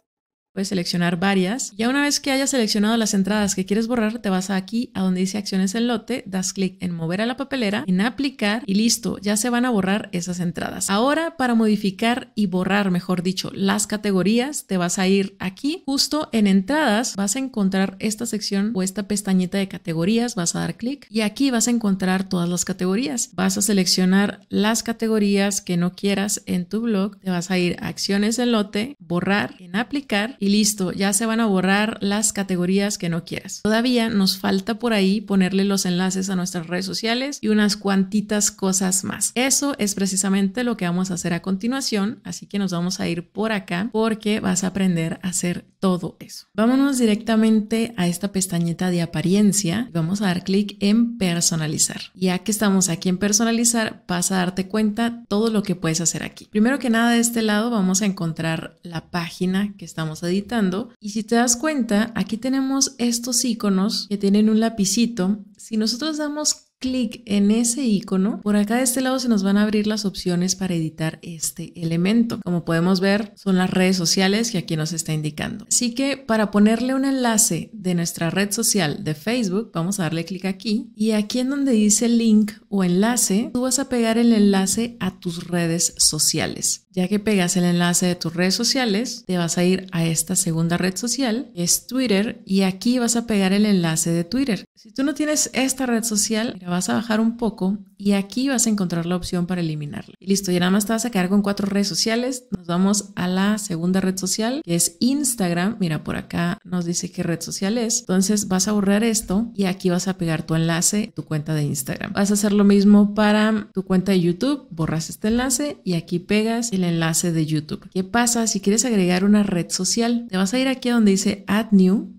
seleccionar varias. Ya una vez que hayas seleccionado las entradas que quieres borrar, te vas aquí a donde dice acciones en lote, das clic en mover a la papelera, en aplicar y listo, ya se van a borrar esas entradas. Ahora para modificar y borrar, mejor dicho, las categorías, te vas a ir aquí, justo en entradas vas a encontrar esta sección o esta pestañita de categorías, vas a dar clic y aquí vas a encontrar todas las categorías. Vas a seleccionar las categorías que no quieras en tu blog, te vas a ir a acciones en lote, borrar, en aplicar y listo, ya se van a borrar las categorías que no quieras. Todavía nos falta por ahí ponerle los enlaces a nuestras redes sociales y unas cuantitas cosas más. Eso es precisamente lo que vamos a hacer a continuación, así que nos vamos a ir por acá porque vas a aprender a hacer todo eso. Vámonos directamente a esta pestañita de apariencia. Vamos a dar clic en personalizar. Ya que estamos aquí en personalizar, vas a darte cuenta todo lo que puedes hacer aquí. Primero que nada, de este lado vamos a encontrar la página que estamos editando. Y si te das cuenta, aquí tenemos estos iconos que tienen un lapicito. Si nosotros damos clic en ese icono, por acá de este lado se nos van a abrir las opciones para editar este elemento. Como podemos ver, son las redes sociales que aquí nos está indicando. Así que para ponerle un enlace de nuestra red social de Facebook, vamos a darle clic aquí y aquí en donde dice link o enlace, tú vas a pegar el enlace a tus redes sociales. Ya que pegas el enlace de tus redes sociales, te vas a ir a esta segunda red social, es Twitter, y aquí vas a pegar el enlace de Twitter. Si tú no tienes esta red social, vas a bajar un poco y aquí vas a encontrar la opción para eliminarla. Y listo, ya nada más te vas a quedar con cuatro redes sociales. Nos vamos a la segunda red social, que es Instagram. Mira, por acá nos dice qué red social es. Entonces vas a borrar esto y aquí vas a pegar tu enlace, tu cuenta de Instagram. Vas a hacer lo mismo para tu cuenta de YouTube. Borras este enlace y aquí pegas el enlace de YouTube. ¿Qué pasa si quieres agregar una red social? Te vas a ir aquí a donde dice Add New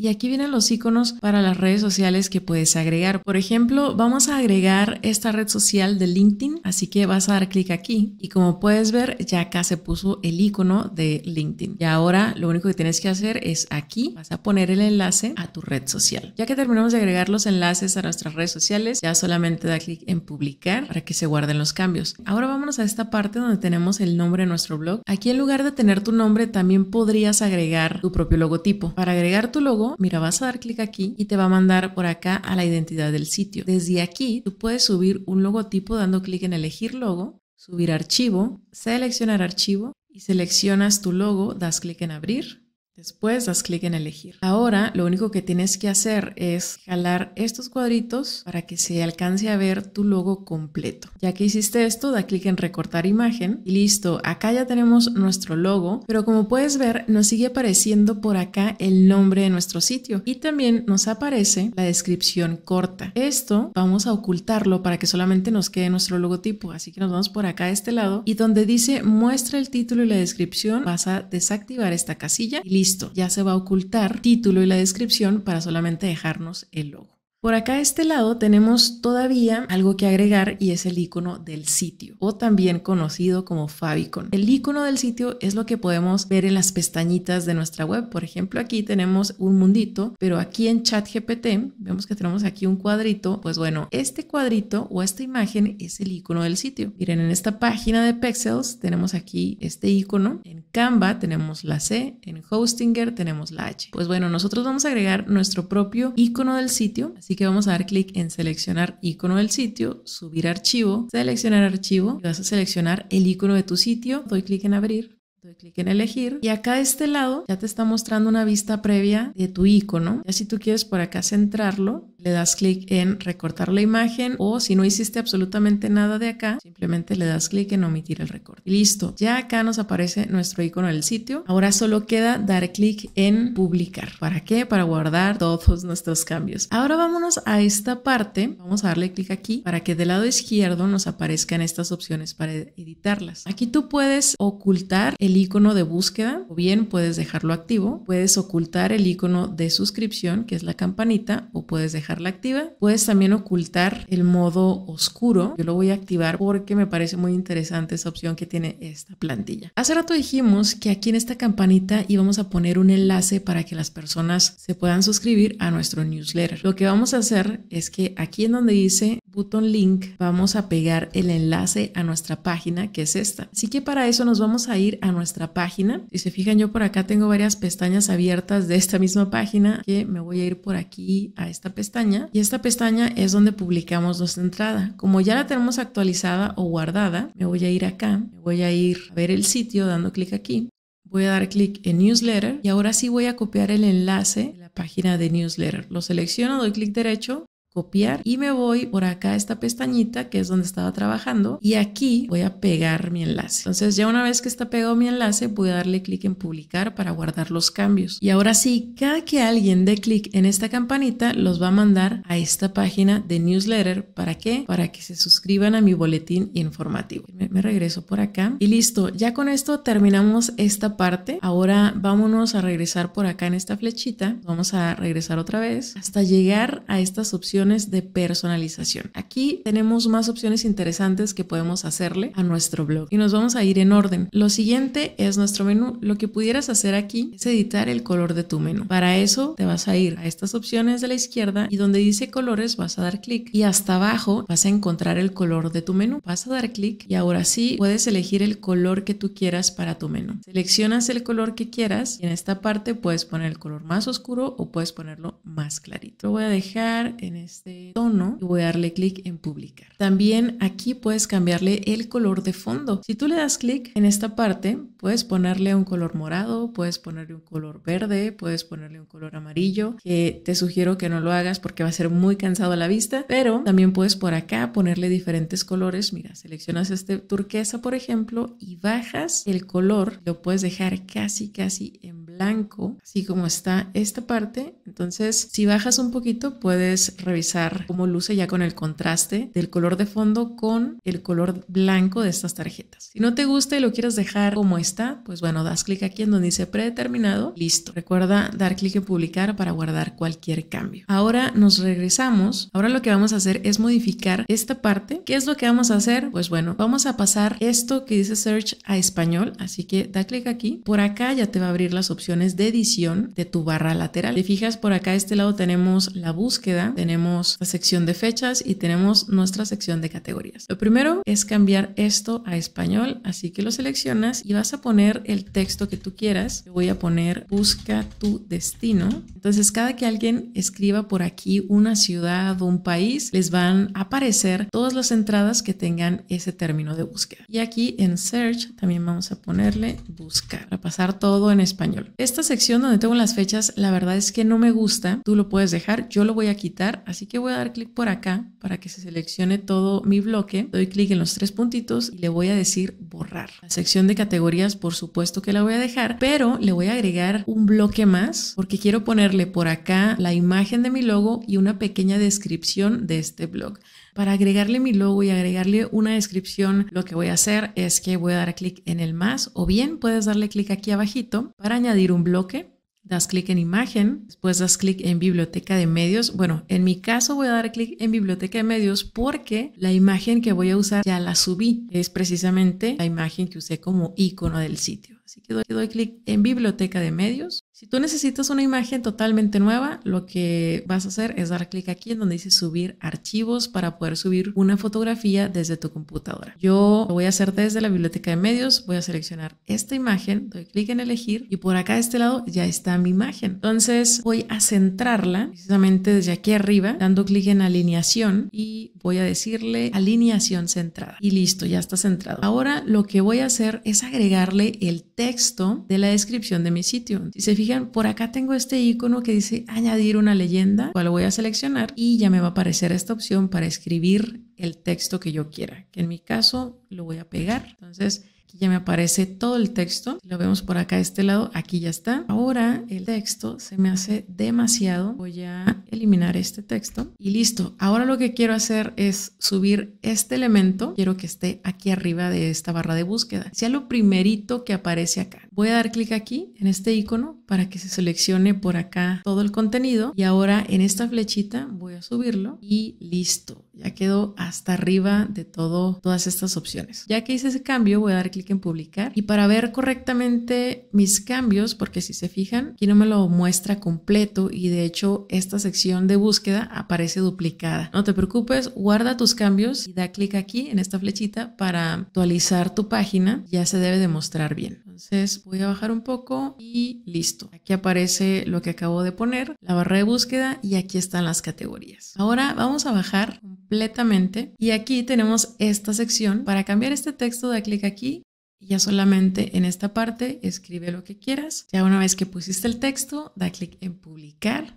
y aquí vienen los iconos para las redes sociales que puedes agregar. Por ejemplo, vamos a agregar esta red social de LinkedIn, así que vas a dar clic aquí y como puedes ver ya acá se puso el icono de LinkedIn. Y ahora lo único que tienes que hacer es aquí vas a poner el enlace a tu red social. Ya que terminamos de agregar los enlaces a nuestras redes sociales, ya solamente da clic en publicar para que se guarden los cambios. Ahora vamos a esta parte donde tenemos el nombre de nuestro blog. Aquí en lugar de tener tu nombre también podrías agregar tu propio logotipo. Para agregar tu logo mira, vas a dar clic aquí y te va a mandar por acá a la identidad del sitio. Desde aquí tú puedes subir un logotipo dando clic en elegir logo, subir archivo, seleccionar archivo y seleccionas tu logo, das clic en abrir Después das clic en elegir. Ahora lo único que tienes que hacer es jalar estos cuadritos para que se alcance a ver tu logo completo. Ya que hiciste esto, da clic en recortar imagen y listo, acá ya tenemos nuestro logo, pero como puedes ver nos sigue apareciendo por acá el nombre de nuestro sitio y también nos aparece la descripción corta. Esto vamos a ocultarlo para que solamente nos quede nuestro logotipo, así que nos vamos por acá a este lado y donde dice muestra el título y la descripción vas a desactivar esta casilla y listo listo, ya se va a ocultar título y la descripción para solamente dejarnos el logo. Por acá a este lado tenemos todavía algo que agregar y es el icono del sitio o también conocido como favicon. El icono del sitio es lo que podemos ver en las pestañitas de nuestra web. Por ejemplo, aquí tenemos un mundito, pero aquí en ChatGPT vemos que tenemos aquí un cuadrito. Pues bueno, este cuadrito o esta imagen es el icono del sitio. Miren, en esta página de Pexels tenemos aquí este icono. En Canva tenemos la C, en Hostinger tenemos la H. Pues bueno, nosotros vamos a agregar nuestro propio icono del sitio. Así que vamos a dar clic en seleccionar icono del sitio, subir archivo, seleccionar archivo, y vas a seleccionar el icono de tu sitio, doy clic en abrir, Doy clic en elegir y acá de este lado ya te está mostrando una vista previa de tu icono. Ya si tú quieres por acá centrarlo, le das clic en recortar la imagen o si no hiciste absolutamente nada de acá, simplemente le das clic en omitir el recorte. listo, ya acá nos aparece nuestro icono del sitio. Ahora solo queda dar clic en publicar. ¿Para qué? Para guardar todos nuestros cambios. Ahora vámonos a esta parte. Vamos a darle clic aquí para que del lado izquierdo nos aparezcan estas opciones para editarlas. Aquí tú puedes ocultar el icono de búsqueda o bien puedes dejarlo activo. Puedes ocultar el icono de suscripción, que es la campanita, o puedes dejar la activa. Puedes también ocultar el modo oscuro. Yo lo voy a activar porque me parece muy interesante esa opción que tiene esta plantilla. Hace rato dijimos que aquí en esta campanita íbamos a poner un enlace para que las personas se puedan suscribir a nuestro newsletter. Lo que vamos a hacer es que aquí en donde dice button link vamos a pegar el enlace a nuestra página que es esta. Así que para eso nos vamos a ir a nuestra página. Si se fijan yo por acá tengo varias pestañas abiertas de esta misma página que me voy a ir por aquí a esta pestaña y esta pestaña es donde publicamos nuestra entrada. Como ya la tenemos actualizada o guardada, me voy a ir acá, me voy a ir a ver el sitio dando clic aquí. Voy a dar clic en Newsletter y ahora sí voy a copiar el enlace de la página de Newsletter. Lo selecciono, doy clic derecho copiar y me voy por acá a esta pestañita que es donde estaba trabajando y aquí voy a pegar mi enlace. Entonces ya una vez que está pegado mi enlace voy a darle clic en publicar para guardar los cambios. Y ahora sí, cada que alguien dé clic en esta campanita los va a mandar a esta página de newsletter. ¿Para qué? Para que se suscriban a mi boletín informativo. Me, me regreso por acá y listo. Ya con esto terminamos esta parte. Ahora vámonos a regresar por acá en esta flechita. Vamos a regresar otra vez hasta llegar a estas opciones de personalización. Aquí tenemos más opciones interesantes que podemos hacerle a nuestro blog y nos vamos a ir en orden. Lo siguiente es nuestro menú. Lo que pudieras hacer aquí es editar el color de tu menú. Para eso te vas a ir a estas opciones de la izquierda y donde dice colores vas a dar clic y hasta abajo vas a encontrar el color de tu menú. Vas a dar clic y ahora sí puedes elegir el color que tú quieras para tu menú. Seleccionas el color que quieras y en esta parte puedes poner el color más oscuro o puedes ponerlo más clarito. Lo voy a dejar en este este tono y voy a darle clic en publicar. También aquí puedes cambiarle el color de fondo. Si tú le das clic en esta parte, puedes ponerle un color morado, puedes ponerle un color verde, puedes ponerle un color amarillo, que te sugiero que no lo hagas porque va a ser muy cansado a la vista, pero también puedes por acá ponerle diferentes colores. Mira, seleccionas este turquesa, por ejemplo, y bajas el color, lo puedes dejar casi, casi en blanco, así como está esta parte. Entonces, si bajas un poquito, puedes revisar como cómo luce ya con el contraste del color de fondo con el color blanco de estas tarjetas. Si no te gusta y lo quieres dejar como está, pues bueno, das clic aquí en donde dice predeterminado, listo. Recuerda dar clic en publicar para guardar cualquier cambio. Ahora nos regresamos. Ahora lo que vamos a hacer es modificar esta parte. ¿Qué es lo que vamos a hacer? Pues bueno, vamos a pasar esto que dice search a español, así que da clic aquí. Por acá ya te va a abrir las opciones de edición de tu barra lateral. Te fijas por acá, a este lado tenemos la búsqueda, tenemos la sección de fechas y tenemos nuestra sección de categorías. Lo primero es cambiar esto a español, así que lo seleccionas y vas a poner el texto que tú quieras. voy a poner busca tu destino. Entonces cada que alguien escriba por aquí una ciudad o un país, les van a aparecer todas las entradas que tengan ese término de búsqueda. Y aquí en search también vamos a ponerle buscar para pasar todo en español. Esta sección donde tengo las fechas, la verdad es que no me gusta. Tú lo puedes dejar, yo lo voy a quitar, así Así que voy a dar clic por acá para que se seleccione todo mi bloque. Doy clic en los tres puntitos y le voy a decir borrar. La sección de categorías, por supuesto que la voy a dejar, pero le voy a agregar un bloque más porque quiero ponerle por acá la imagen de mi logo y una pequeña descripción de este blog. Para agregarle mi logo y agregarle una descripción, lo que voy a hacer es que voy a dar clic en el más o bien puedes darle clic aquí abajito para añadir un bloque das clic en imagen, después das clic en biblioteca de medios. Bueno, en mi caso voy a dar clic en biblioteca de medios porque la imagen que voy a usar ya la subí. Es precisamente la imagen que usé como icono del sitio. Así que doy, doy clic en biblioteca de medios. Si tú necesitas una imagen totalmente nueva, lo que vas a hacer es dar clic aquí en donde dice subir archivos para poder subir una fotografía desde tu computadora. Yo lo voy a hacer desde la biblioteca de medios, voy a seleccionar esta imagen, doy clic en elegir y por acá de este lado ya está mi imagen. Entonces voy a centrarla precisamente desde aquí arriba, dando clic en alineación y voy a decirle alineación centrada. Y listo, ya está centrado. Ahora lo que voy a hacer es agregarle el texto de la descripción de mi sitio. Si se fijan, por acá tengo este icono que dice añadir una leyenda, lo voy a seleccionar y ya me va a aparecer esta opción para escribir el texto que yo quiera, que en mi caso lo voy a pegar. Entonces, Aquí ya me aparece todo el texto. Lo vemos por acá este lado. Aquí ya está. Ahora el texto se me hace demasiado. Voy a eliminar este texto y listo. Ahora lo que quiero hacer es subir este elemento. Quiero que esté aquí arriba de esta barra de búsqueda. Sea lo primerito que aparece acá. Voy a dar clic aquí en este icono para que se seleccione por acá todo el contenido. Y ahora en esta flechita voy a subirlo y listo. Ya quedó hasta arriba de todo, todas estas opciones. Ya que hice ese cambio, voy a dar clic clic en publicar y para ver correctamente mis cambios, porque si se fijan, aquí no me lo muestra completo y de hecho esta sección de búsqueda aparece duplicada. No te preocupes, guarda tus cambios y da clic aquí en esta flechita para actualizar tu página, ya se debe demostrar bien. Entonces voy a bajar un poco y listo. Aquí aparece lo que acabo de poner, la barra de búsqueda y aquí están las categorías. Ahora vamos a bajar completamente y aquí tenemos esta sección. Para cambiar este texto da clic aquí y ya solamente en esta parte escribe lo que quieras. Ya una vez que pusiste el texto, da clic en publicar.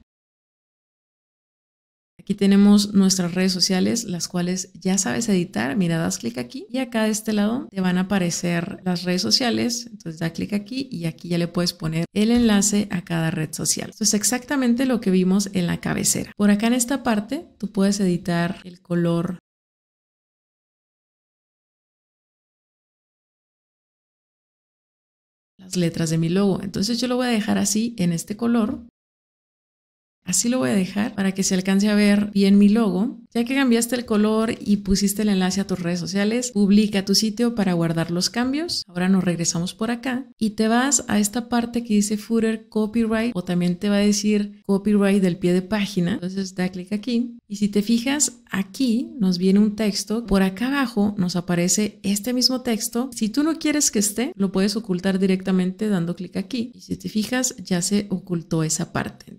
Aquí tenemos nuestras redes sociales, las cuales ya sabes editar. Mira, das clic aquí y acá de este lado te van a aparecer las redes sociales. Entonces da clic aquí y aquí ya le puedes poner el enlace a cada red social. Esto es exactamente lo que vimos en la cabecera. Por acá en esta parte tú puedes editar el color las letras de mi logo. Entonces yo lo voy a dejar así en este color Así lo voy a dejar para que se alcance a ver bien mi logo. Ya que cambiaste el color y pusiste el enlace a tus redes sociales, publica tu sitio para guardar los cambios. Ahora nos regresamos por acá y te vas a esta parte que dice footer copyright o también te va a decir copyright del pie de página. Entonces da clic aquí y si te fijas aquí nos viene un texto. Por acá abajo nos aparece este mismo texto. Si tú no quieres que esté, lo puedes ocultar directamente dando clic aquí. Y si te fijas ya se ocultó esa parte.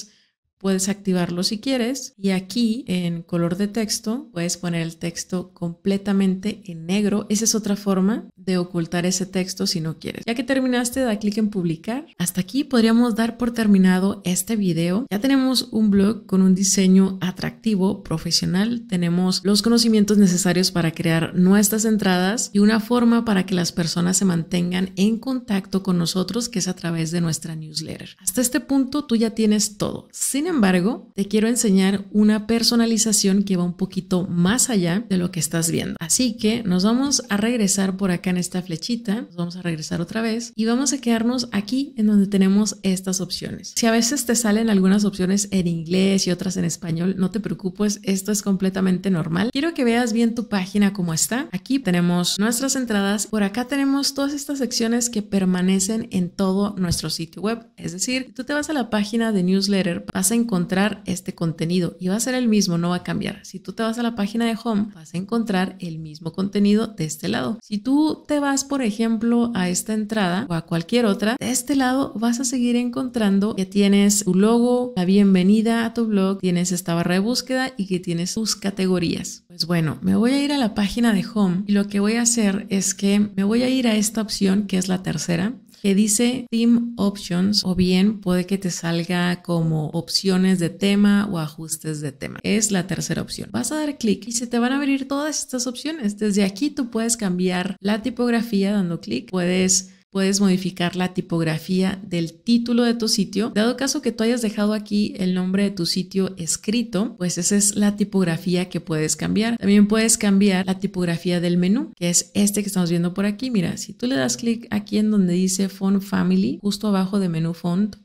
Puedes activarlo si quieres y aquí en color de texto puedes poner el texto completamente en negro. Esa es otra forma de ocultar ese texto si no quieres. Ya que terminaste, da clic en publicar. Hasta aquí podríamos dar por terminado este video. Ya tenemos un blog con un diseño atractivo, profesional. Tenemos los conocimientos necesarios para crear nuestras entradas y una forma para que las personas se mantengan en contacto con nosotros que es a través de nuestra newsletter. Hasta este punto tú ya tienes todo. Sin embargo, te quiero enseñar una personalización que va un poquito más allá de lo que estás viendo. Así que nos vamos a regresar por acá en esta flechita, nos vamos a regresar otra vez y vamos a quedarnos aquí en donde tenemos estas opciones. Si a veces te salen algunas opciones en inglés y otras en español, no te preocupes, esto es completamente normal. Quiero que veas bien tu página como está. Aquí tenemos nuestras entradas, por acá tenemos todas estas secciones que permanecen en todo nuestro sitio web. Es decir, tú te vas a la página de newsletter, vas encontrar este contenido y va a ser el mismo, no va a cambiar. Si tú te vas a la página de home, vas a encontrar el mismo contenido de este lado. Si tú te vas, por ejemplo, a esta entrada o a cualquier otra, de este lado vas a seguir encontrando que tienes tu logo, la bienvenida a tu blog, tienes esta barra de búsqueda y que tienes tus categorías. Pues bueno, me voy a ir a la página de Home y lo que voy a hacer es que me voy a ir a esta opción que es la tercera que dice Theme Options o bien puede que te salga como opciones de tema o ajustes de tema. Es la tercera opción. Vas a dar clic y se te van a abrir todas estas opciones. Desde aquí tú puedes cambiar la tipografía dando clic, puedes puedes modificar la tipografía del título de tu sitio. Dado caso que tú hayas dejado aquí el nombre de tu sitio escrito, pues esa es la tipografía que puedes cambiar. También puedes cambiar la tipografía del menú, que es este que estamos viendo por aquí. Mira, si tú le das clic aquí en donde dice Font Family, justo abajo de menú Font,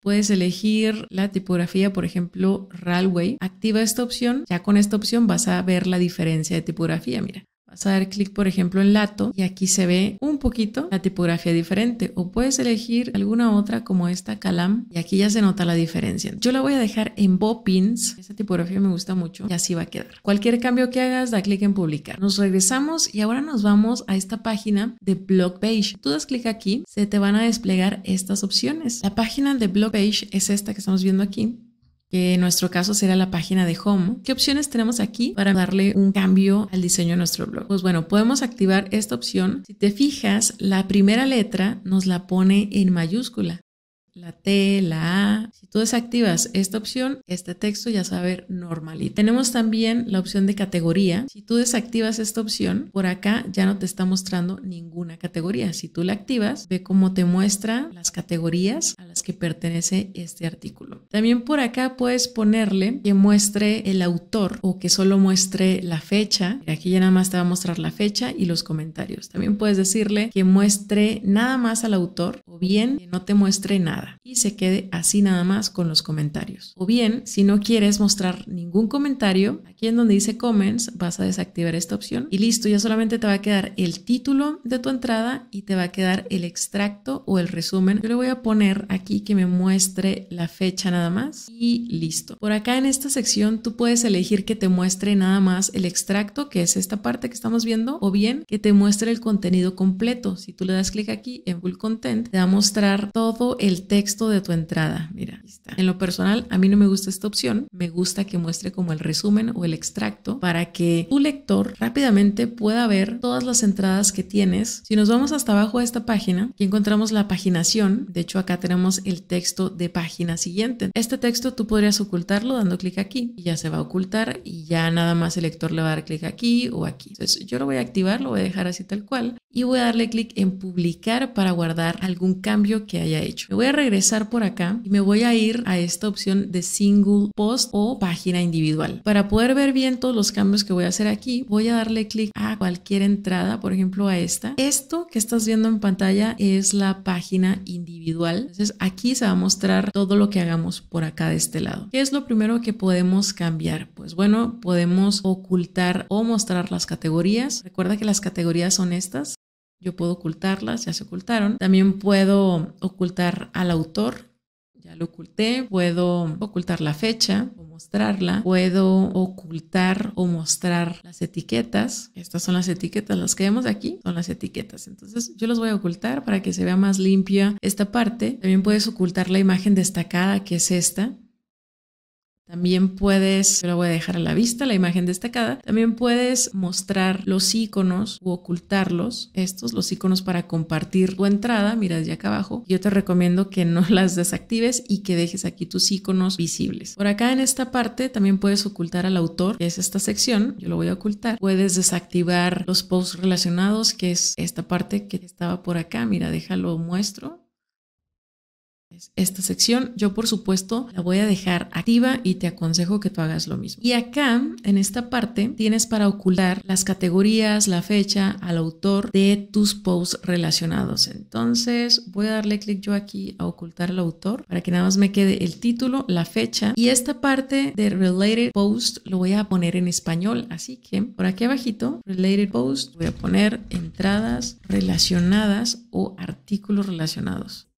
Puedes elegir la tipografía, por ejemplo, Railway. Activa esta opción. Ya con esta opción vas a ver la diferencia de tipografía. Mira, Vas a dar clic, por ejemplo, en Lato y aquí se ve un poquito la tipografía diferente o puedes elegir alguna otra como esta Calam y aquí ya se nota la diferencia. Yo la voy a dejar en Bopins. Esta tipografía me gusta mucho y así va a quedar. Cualquier cambio que hagas, da clic en publicar. Nos regresamos y ahora nos vamos a esta página de Blog Page. Tú das clic aquí, se te van a desplegar estas opciones. La página de Blog Page es esta que estamos viendo aquí que en nuestro caso será la página de Home. ¿Qué opciones tenemos aquí para darle un cambio al diseño de nuestro blog? Pues bueno, podemos activar esta opción. Si te fijas, la primera letra nos la pone en mayúscula la T, la A. Si tú desactivas esta opción, este texto ya se va a ver normalito. Tenemos también la opción de categoría. Si tú desactivas esta opción, por acá ya no te está mostrando ninguna categoría. Si tú la activas, ve cómo te muestra las categorías a las que pertenece este artículo. También por acá puedes ponerle que muestre el autor o que solo muestre la fecha. Aquí ya nada más te va a mostrar la fecha y los comentarios. También puedes decirle que muestre nada más al autor o bien que no te muestre nada y se quede así nada más con los comentarios. O bien, si no quieres mostrar ningún comentario, aquí en donde dice comments vas a desactivar esta opción y listo, ya solamente te va a quedar el título de tu entrada y te va a quedar el extracto o el resumen. Yo le voy a poner aquí que me muestre la fecha nada más y listo. Por acá en esta sección tú puedes elegir que te muestre nada más el extracto, que es esta parte que estamos viendo, o bien que te muestre el contenido completo. Si tú le das clic aquí en Full Content, te va a mostrar todo el texto de tu entrada. Mira, está. En lo personal, a mí no me gusta esta opción. Me gusta que muestre como el resumen o el extracto para que tu lector rápidamente pueda ver todas las entradas que tienes. Si nos vamos hasta abajo a esta página, aquí encontramos la paginación. De hecho, acá tenemos el texto de página siguiente. Este texto tú podrías ocultarlo dando clic aquí y ya se va a ocultar y ya nada más el lector le va a dar clic aquí o aquí. yo lo voy a activar, lo voy a dejar así tal cual y voy a darle clic en publicar para guardar algún cambio que haya hecho. Me voy a regresar por acá y me voy a ir a esta opción de single post o página individual. Para poder ver bien todos los cambios que voy a hacer aquí, voy a darle clic a cualquier entrada, por ejemplo a esta. Esto que estás viendo en pantalla es la página individual. Entonces aquí se va a mostrar todo lo que hagamos por acá de este lado. ¿Qué es lo primero que podemos cambiar? Pues bueno, podemos ocultar o mostrar las categorías. Recuerda que las categorías son estas yo puedo ocultarlas, ya se ocultaron. También puedo ocultar al autor, ya lo oculté, puedo ocultar la fecha o mostrarla, puedo ocultar o mostrar las etiquetas. Estas son las etiquetas, las que vemos aquí son las etiquetas. Entonces yo las voy a ocultar para que se vea más limpia esta parte. También puedes ocultar la imagen destacada, que es esta. También puedes, yo la voy a dejar a la vista, la imagen destacada, también puedes mostrar los iconos u ocultarlos, estos, los iconos para compartir tu entrada, miras ya acá abajo. Yo te recomiendo que no las desactives y que dejes aquí tus iconos visibles. Por acá en esta parte también puedes ocultar al autor, que es esta sección, yo lo voy a ocultar. Puedes desactivar los posts relacionados, que es esta parte que estaba por acá, mira, déjalo muestro esta sección yo por supuesto la voy a dejar activa y te aconsejo que tú hagas lo mismo. Y acá en esta parte tienes para ocultar las categorías, la fecha, al autor de tus posts relacionados. Entonces voy a darle clic yo aquí a ocultar el autor para que nada más me quede el título, la fecha y esta parte de related post lo voy a poner en español. Así que por aquí abajito, related post, voy a poner entradas relacionadas o artículos relacionados.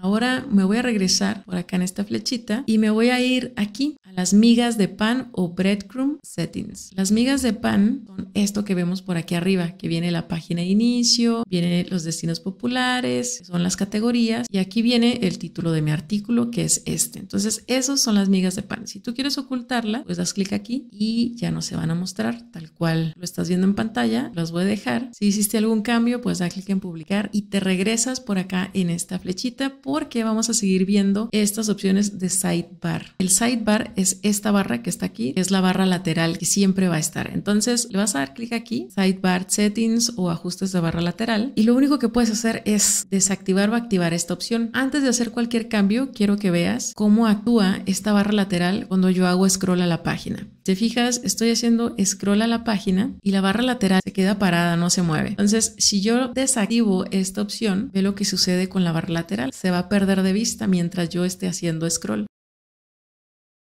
Ahora me voy a regresar por acá en esta flechita y me voy a ir aquí las migas de pan o breadcrumb settings. Las migas de pan son esto que vemos por aquí arriba, que viene la página de inicio, vienen los destinos populares, son las categorías y aquí viene el título de mi artículo que es este. Entonces, esos son las migas de pan. Si tú quieres ocultarla, pues das clic aquí y ya no se van a mostrar tal cual lo estás viendo en pantalla. Las voy a dejar. Si hiciste algún cambio, pues da clic en publicar y te regresas por acá en esta flechita porque vamos a seguir viendo estas opciones de sidebar. El sidebar es esta barra que está aquí, es la barra lateral que siempre va a estar. Entonces le vas a dar clic aquí, Sidebar Settings o ajustes de barra lateral y lo único que puedes hacer es desactivar o activar esta opción. Antes de hacer cualquier cambio, quiero que veas cómo actúa esta barra lateral cuando yo hago scroll a la página. Te fijas, estoy haciendo scroll a la página y la barra lateral se queda parada, no se mueve. Entonces, si yo desactivo esta opción, ve lo que sucede con la barra lateral. Se va a perder de vista mientras yo esté haciendo scroll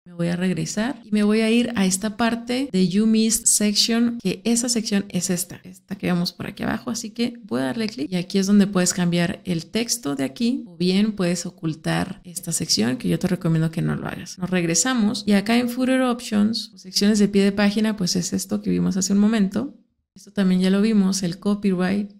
me voy a regresar y me voy a ir a esta parte de You miss Section, que esa sección es esta, esta que vemos por aquí abajo, así que voy a darle clic y aquí es donde puedes cambiar el texto de aquí o bien puedes ocultar esta sección que yo te recomiendo que no lo hagas. Nos regresamos y acá en Footer Options, secciones de pie de página, pues es esto que vimos hace un momento. Esto también ya lo vimos, el copyright.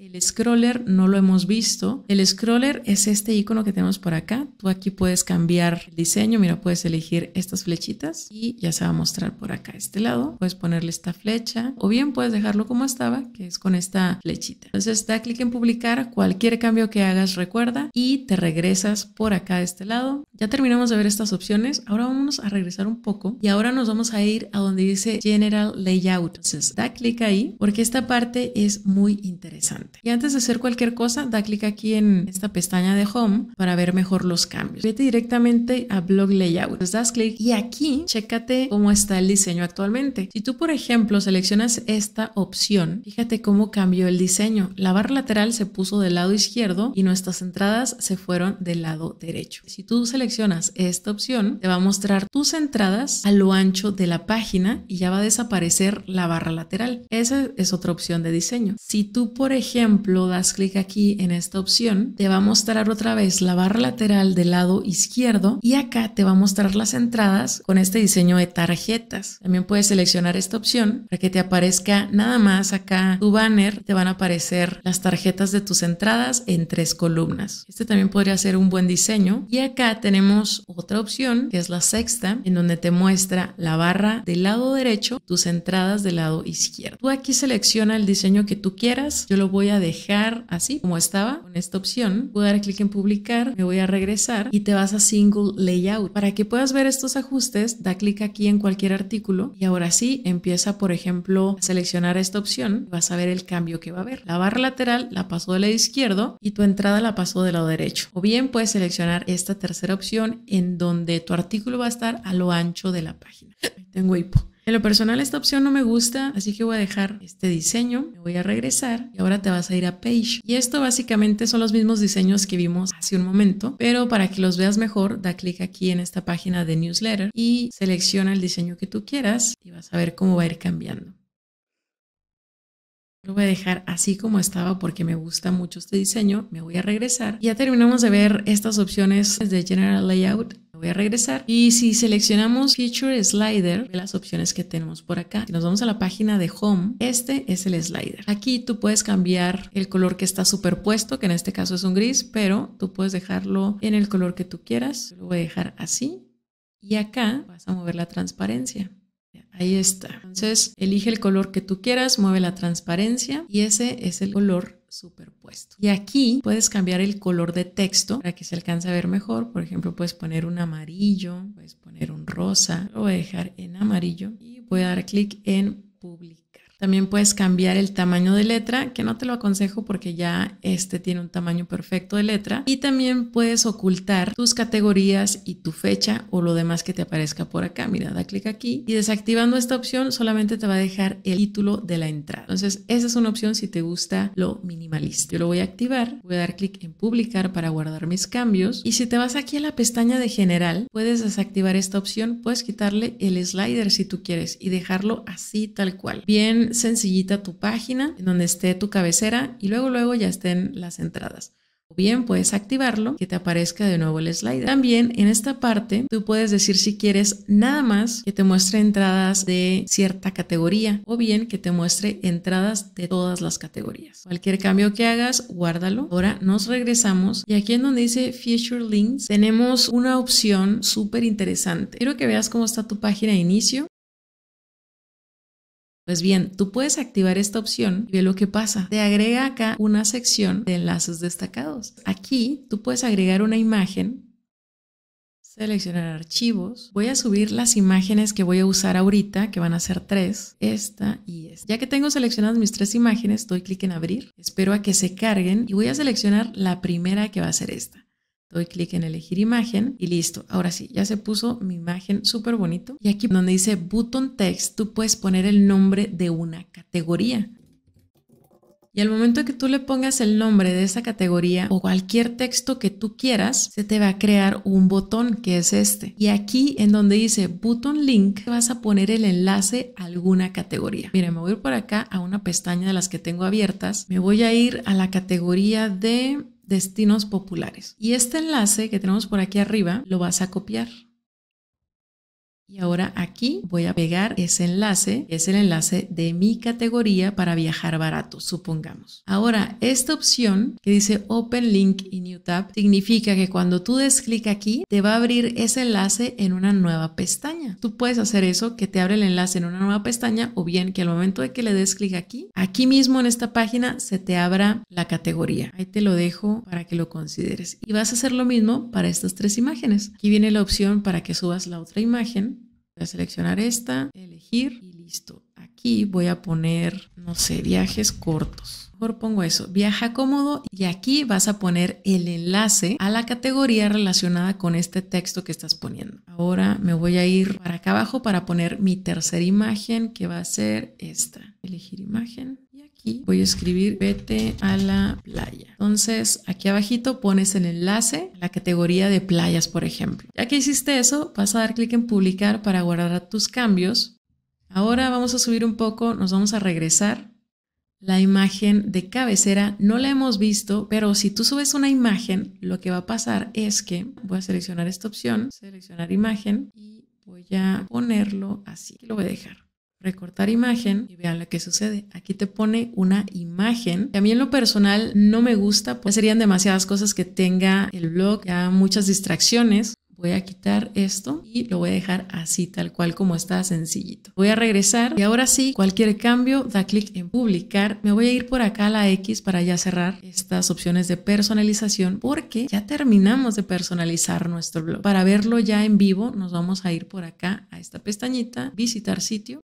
El scroller no lo hemos visto. El scroller es este icono que tenemos por acá. Tú aquí puedes cambiar el diseño. Mira, puedes elegir estas flechitas y ya se va a mostrar por acá este lado. Puedes ponerle esta flecha o bien puedes dejarlo como estaba, que es con esta flechita. Entonces da clic en publicar. Cualquier cambio que hagas recuerda y te regresas por acá de este lado. Ya terminamos de ver estas opciones. Ahora vamos a regresar un poco y ahora nos vamos a ir a donde dice General Layout. Entonces da clic ahí porque esta parte es muy interesante. Y antes de hacer cualquier cosa, da clic aquí en esta pestaña de Home para ver mejor los cambios. Vete directamente a Blog Layout. Les pues das clic y aquí chécate cómo está el diseño actualmente. Si tú, por ejemplo, seleccionas esta opción, fíjate cómo cambió el diseño. La barra lateral se puso del lado izquierdo y nuestras entradas se fueron del lado derecho. Si tú seleccionas esta opción, te va a mostrar tus entradas a lo ancho de la página y ya va a desaparecer la barra lateral. Esa es otra opción de diseño. Si tú, por ejemplo, ejemplo, das clic aquí en esta opción, te va a mostrar otra vez la barra lateral del lado izquierdo y acá te va a mostrar las entradas con este diseño de tarjetas. También puedes seleccionar esta opción para que te aparezca nada más acá tu banner, te van a aparecer las tarjetas de tus entradas en tres columnas. Este también podría ser un buen diseño. Y acá tenemos otra opción que es la sexta, en donde te muestra la barra del lado derecho, tus entradas del lado izquierdo. Tú aquí selecciona el diseño que tú quieras. Yo lo voy a dejar así como estaba con esta opción. Voy a dar clic en publicar, me voy a regresar y te vas a single layout. Para que puedas ver estos ajustes, da clic aquí en cualquier artículo y ahora sí empieza, por ejemplo, a seleccionar esta opción. Vas a ver el cambio que va a haber. La barra lateral la pasó del lado izquierdo y tu entrada la pasó del lado derecho. O bien puedes seleccionar esta tercera opción en donde tu artículo va a estar a lo ancho de la página. Tengo hipo. En lo personal esta opción no me gusta, así que voy a dejar este diseño, me voy a regresar y ahora te vas a ir a Page. Y esto básicamente son los mismos diseños que vimos hace un momento, pero para que los veas mejor, da clic aquí en esta página de newsletter y selecciona el diseño que tú quieras y vas a ver cómo va a ir cambiando. Lo voy a dejar así como estaba porque me gusta mucho este diseño. Me voy a regresar. Ya terminamos de ver estas opciones de General Layout voy a regresar y si seleccionamos Feature Slider, las opciones que tenemos por acá, si nos vamos a la página de Home, este es el slider. Aquí tú puedes cambiar el color que está superpuesto, que en este caso es un gris, pero tú puedes dejarlo en el color que tú quieras. Lo voy a dejar así y acá vas a mover la transparencia. Ahí está. Entonces, elige el color que tú quieras, mueve la transparencia y ese es el color superpuesto. Y aquí puedes cambiar el color de texto para que se alcance a ver mejor. Por ejemplo, puedes poner un amarillo, puedes poner un rosa. Lo voy a dejar en amarillo y voy a dar clic en publicar. También puedes cambiar el tamaño de letra, que no te lo aconsejo porque ya este tiene un tamaño perfecto de letra. Y también puedes ocultar tus categorías y tu fecha o lo demás que te aparezca por acá. Mira, da clic aquí y desactivando esta opción solamente te va a dejar el título de la entrada. Entonces, esa es una opción si te gusta lo minimalista. Yo lo voy a activar, voy a dar clic en publicar para guardar mis cambios. Y si te vas aquí a la pestaña de general, puedes desactivar esta opción, puedes quitarle el slider si tú quieres y dejarlo así tal cual. Bien sencillita tu página, en donde esté tu cabecera y luego luego ya estén las entradas. O bien puedes activarlo, que te aparezca de nuevo el slider. También en esta parte tú puedes decir si quieres nada más que te muestre entradas de cierta categoría o bien que te muestre entradas de todas las categorías. Cualquier cambio que hagas, guárdalo. Ahora nos regresamos y aquí en donde dice Feature Links tenemos una opción súper interesante. Quiero que veas cómo está tu página de inicio pues bien, tú puedes activar esta opción y ve lo que pasa. Te agrega acá una sección de enlaces destacados. Aquí tú puedes agregar una imagen, seleccionar archivos. Voy a subir las imágenes que voy a usar ahorita, que van a ser tres, esta y esta. Ya que tengo seleccionadas mis tres imágenes, doy clic en abrir. Espero a que se carguen y voy a seleccionar la primera que va a ser esta. Doy clic en elegir imagen y listo. Ahora sí, ya se puso mi imagen súper bonito. Y aquí donde dice button text, tú puedes poner el nombre de una categoría. Y al momento que tú le pongas el nombre de esa categoría o cualquier texto que tú quieras, se te va a crear un botón que es este. Y aquí en donde dice button link, vas a poner el enlace a alguna categoría. Mira, me voy por acá a una pestaña de las que tengo abiertas. Me voy a ir a la categoría de destinos populares. Y este enlace que tenemos por aquí arriba lo vas a copiar. Y ahora aquí voy a pegar ese enlace, es el enlace de mi categoría para viajar barato, supongamos. Ahora, esta opción que dice Open Link in New Tab significa que cuando tú des clic aquí, te va a abrir ese enlace en una nueva pestaña. Tú puedes hacer eso, que te abre el enlace en una nueva pestaña o bien que al momento de que le des clic aquí, aquí mismo en esta página se te abra la categoría. Ahí te lo dejo para que lo consideres. Y vas a hacer lo mismo para estas tres imágenes. Aquí viene la opción para que subas la otra imagen Voy a seleccionar esta, elegir y listo. Aquí voy a poner, no sé, viajes cortos. Mejor pongo eso, viaja cómodo y aquí vas a poner el enlace a la categoría relacionada con este texto que estás poniendo. Ahora me voy a ir para acá abajo para poner mi tercera imagen que va a ser esta. Elegir imagen aquí voy a escribir vete a la playa. Entonces aquí abajito pones el enlace, la categoría de playas, por ejemplo. Ya que hiciste eso, vas a dar clic en publicar para guardar tus cambios. Ahora vamos a subir un poco, nos vamos a regresar. La imagen de cabecera no la hemos visto, pero si tú subes una imagen, lo que va a pasar es que voy a seleccionar esta opción, seleccionar imagen y voy a ponerlo así. lo voy a dejar recortar imagen y vean lo que sucede. Aquí te pone una imagen. Que a mí en lo personal no me gusta, pues serían demasiadas cosas que tenga el blog, ya muchas distracciones. Voy a quitar esto y lo voy a dejar así, tal cual como está, sencillito. Voy a regresar y ahora sí, cualquier cambio, da clic en publicar. Me voy a ir por acá a la X para ya cerrar estas opciones de personalización porque ya terminamos de personalizar nuestro blog. Para verlo ya en vivo, nos vamos a ir por acá a esta pestañita, visitar sitio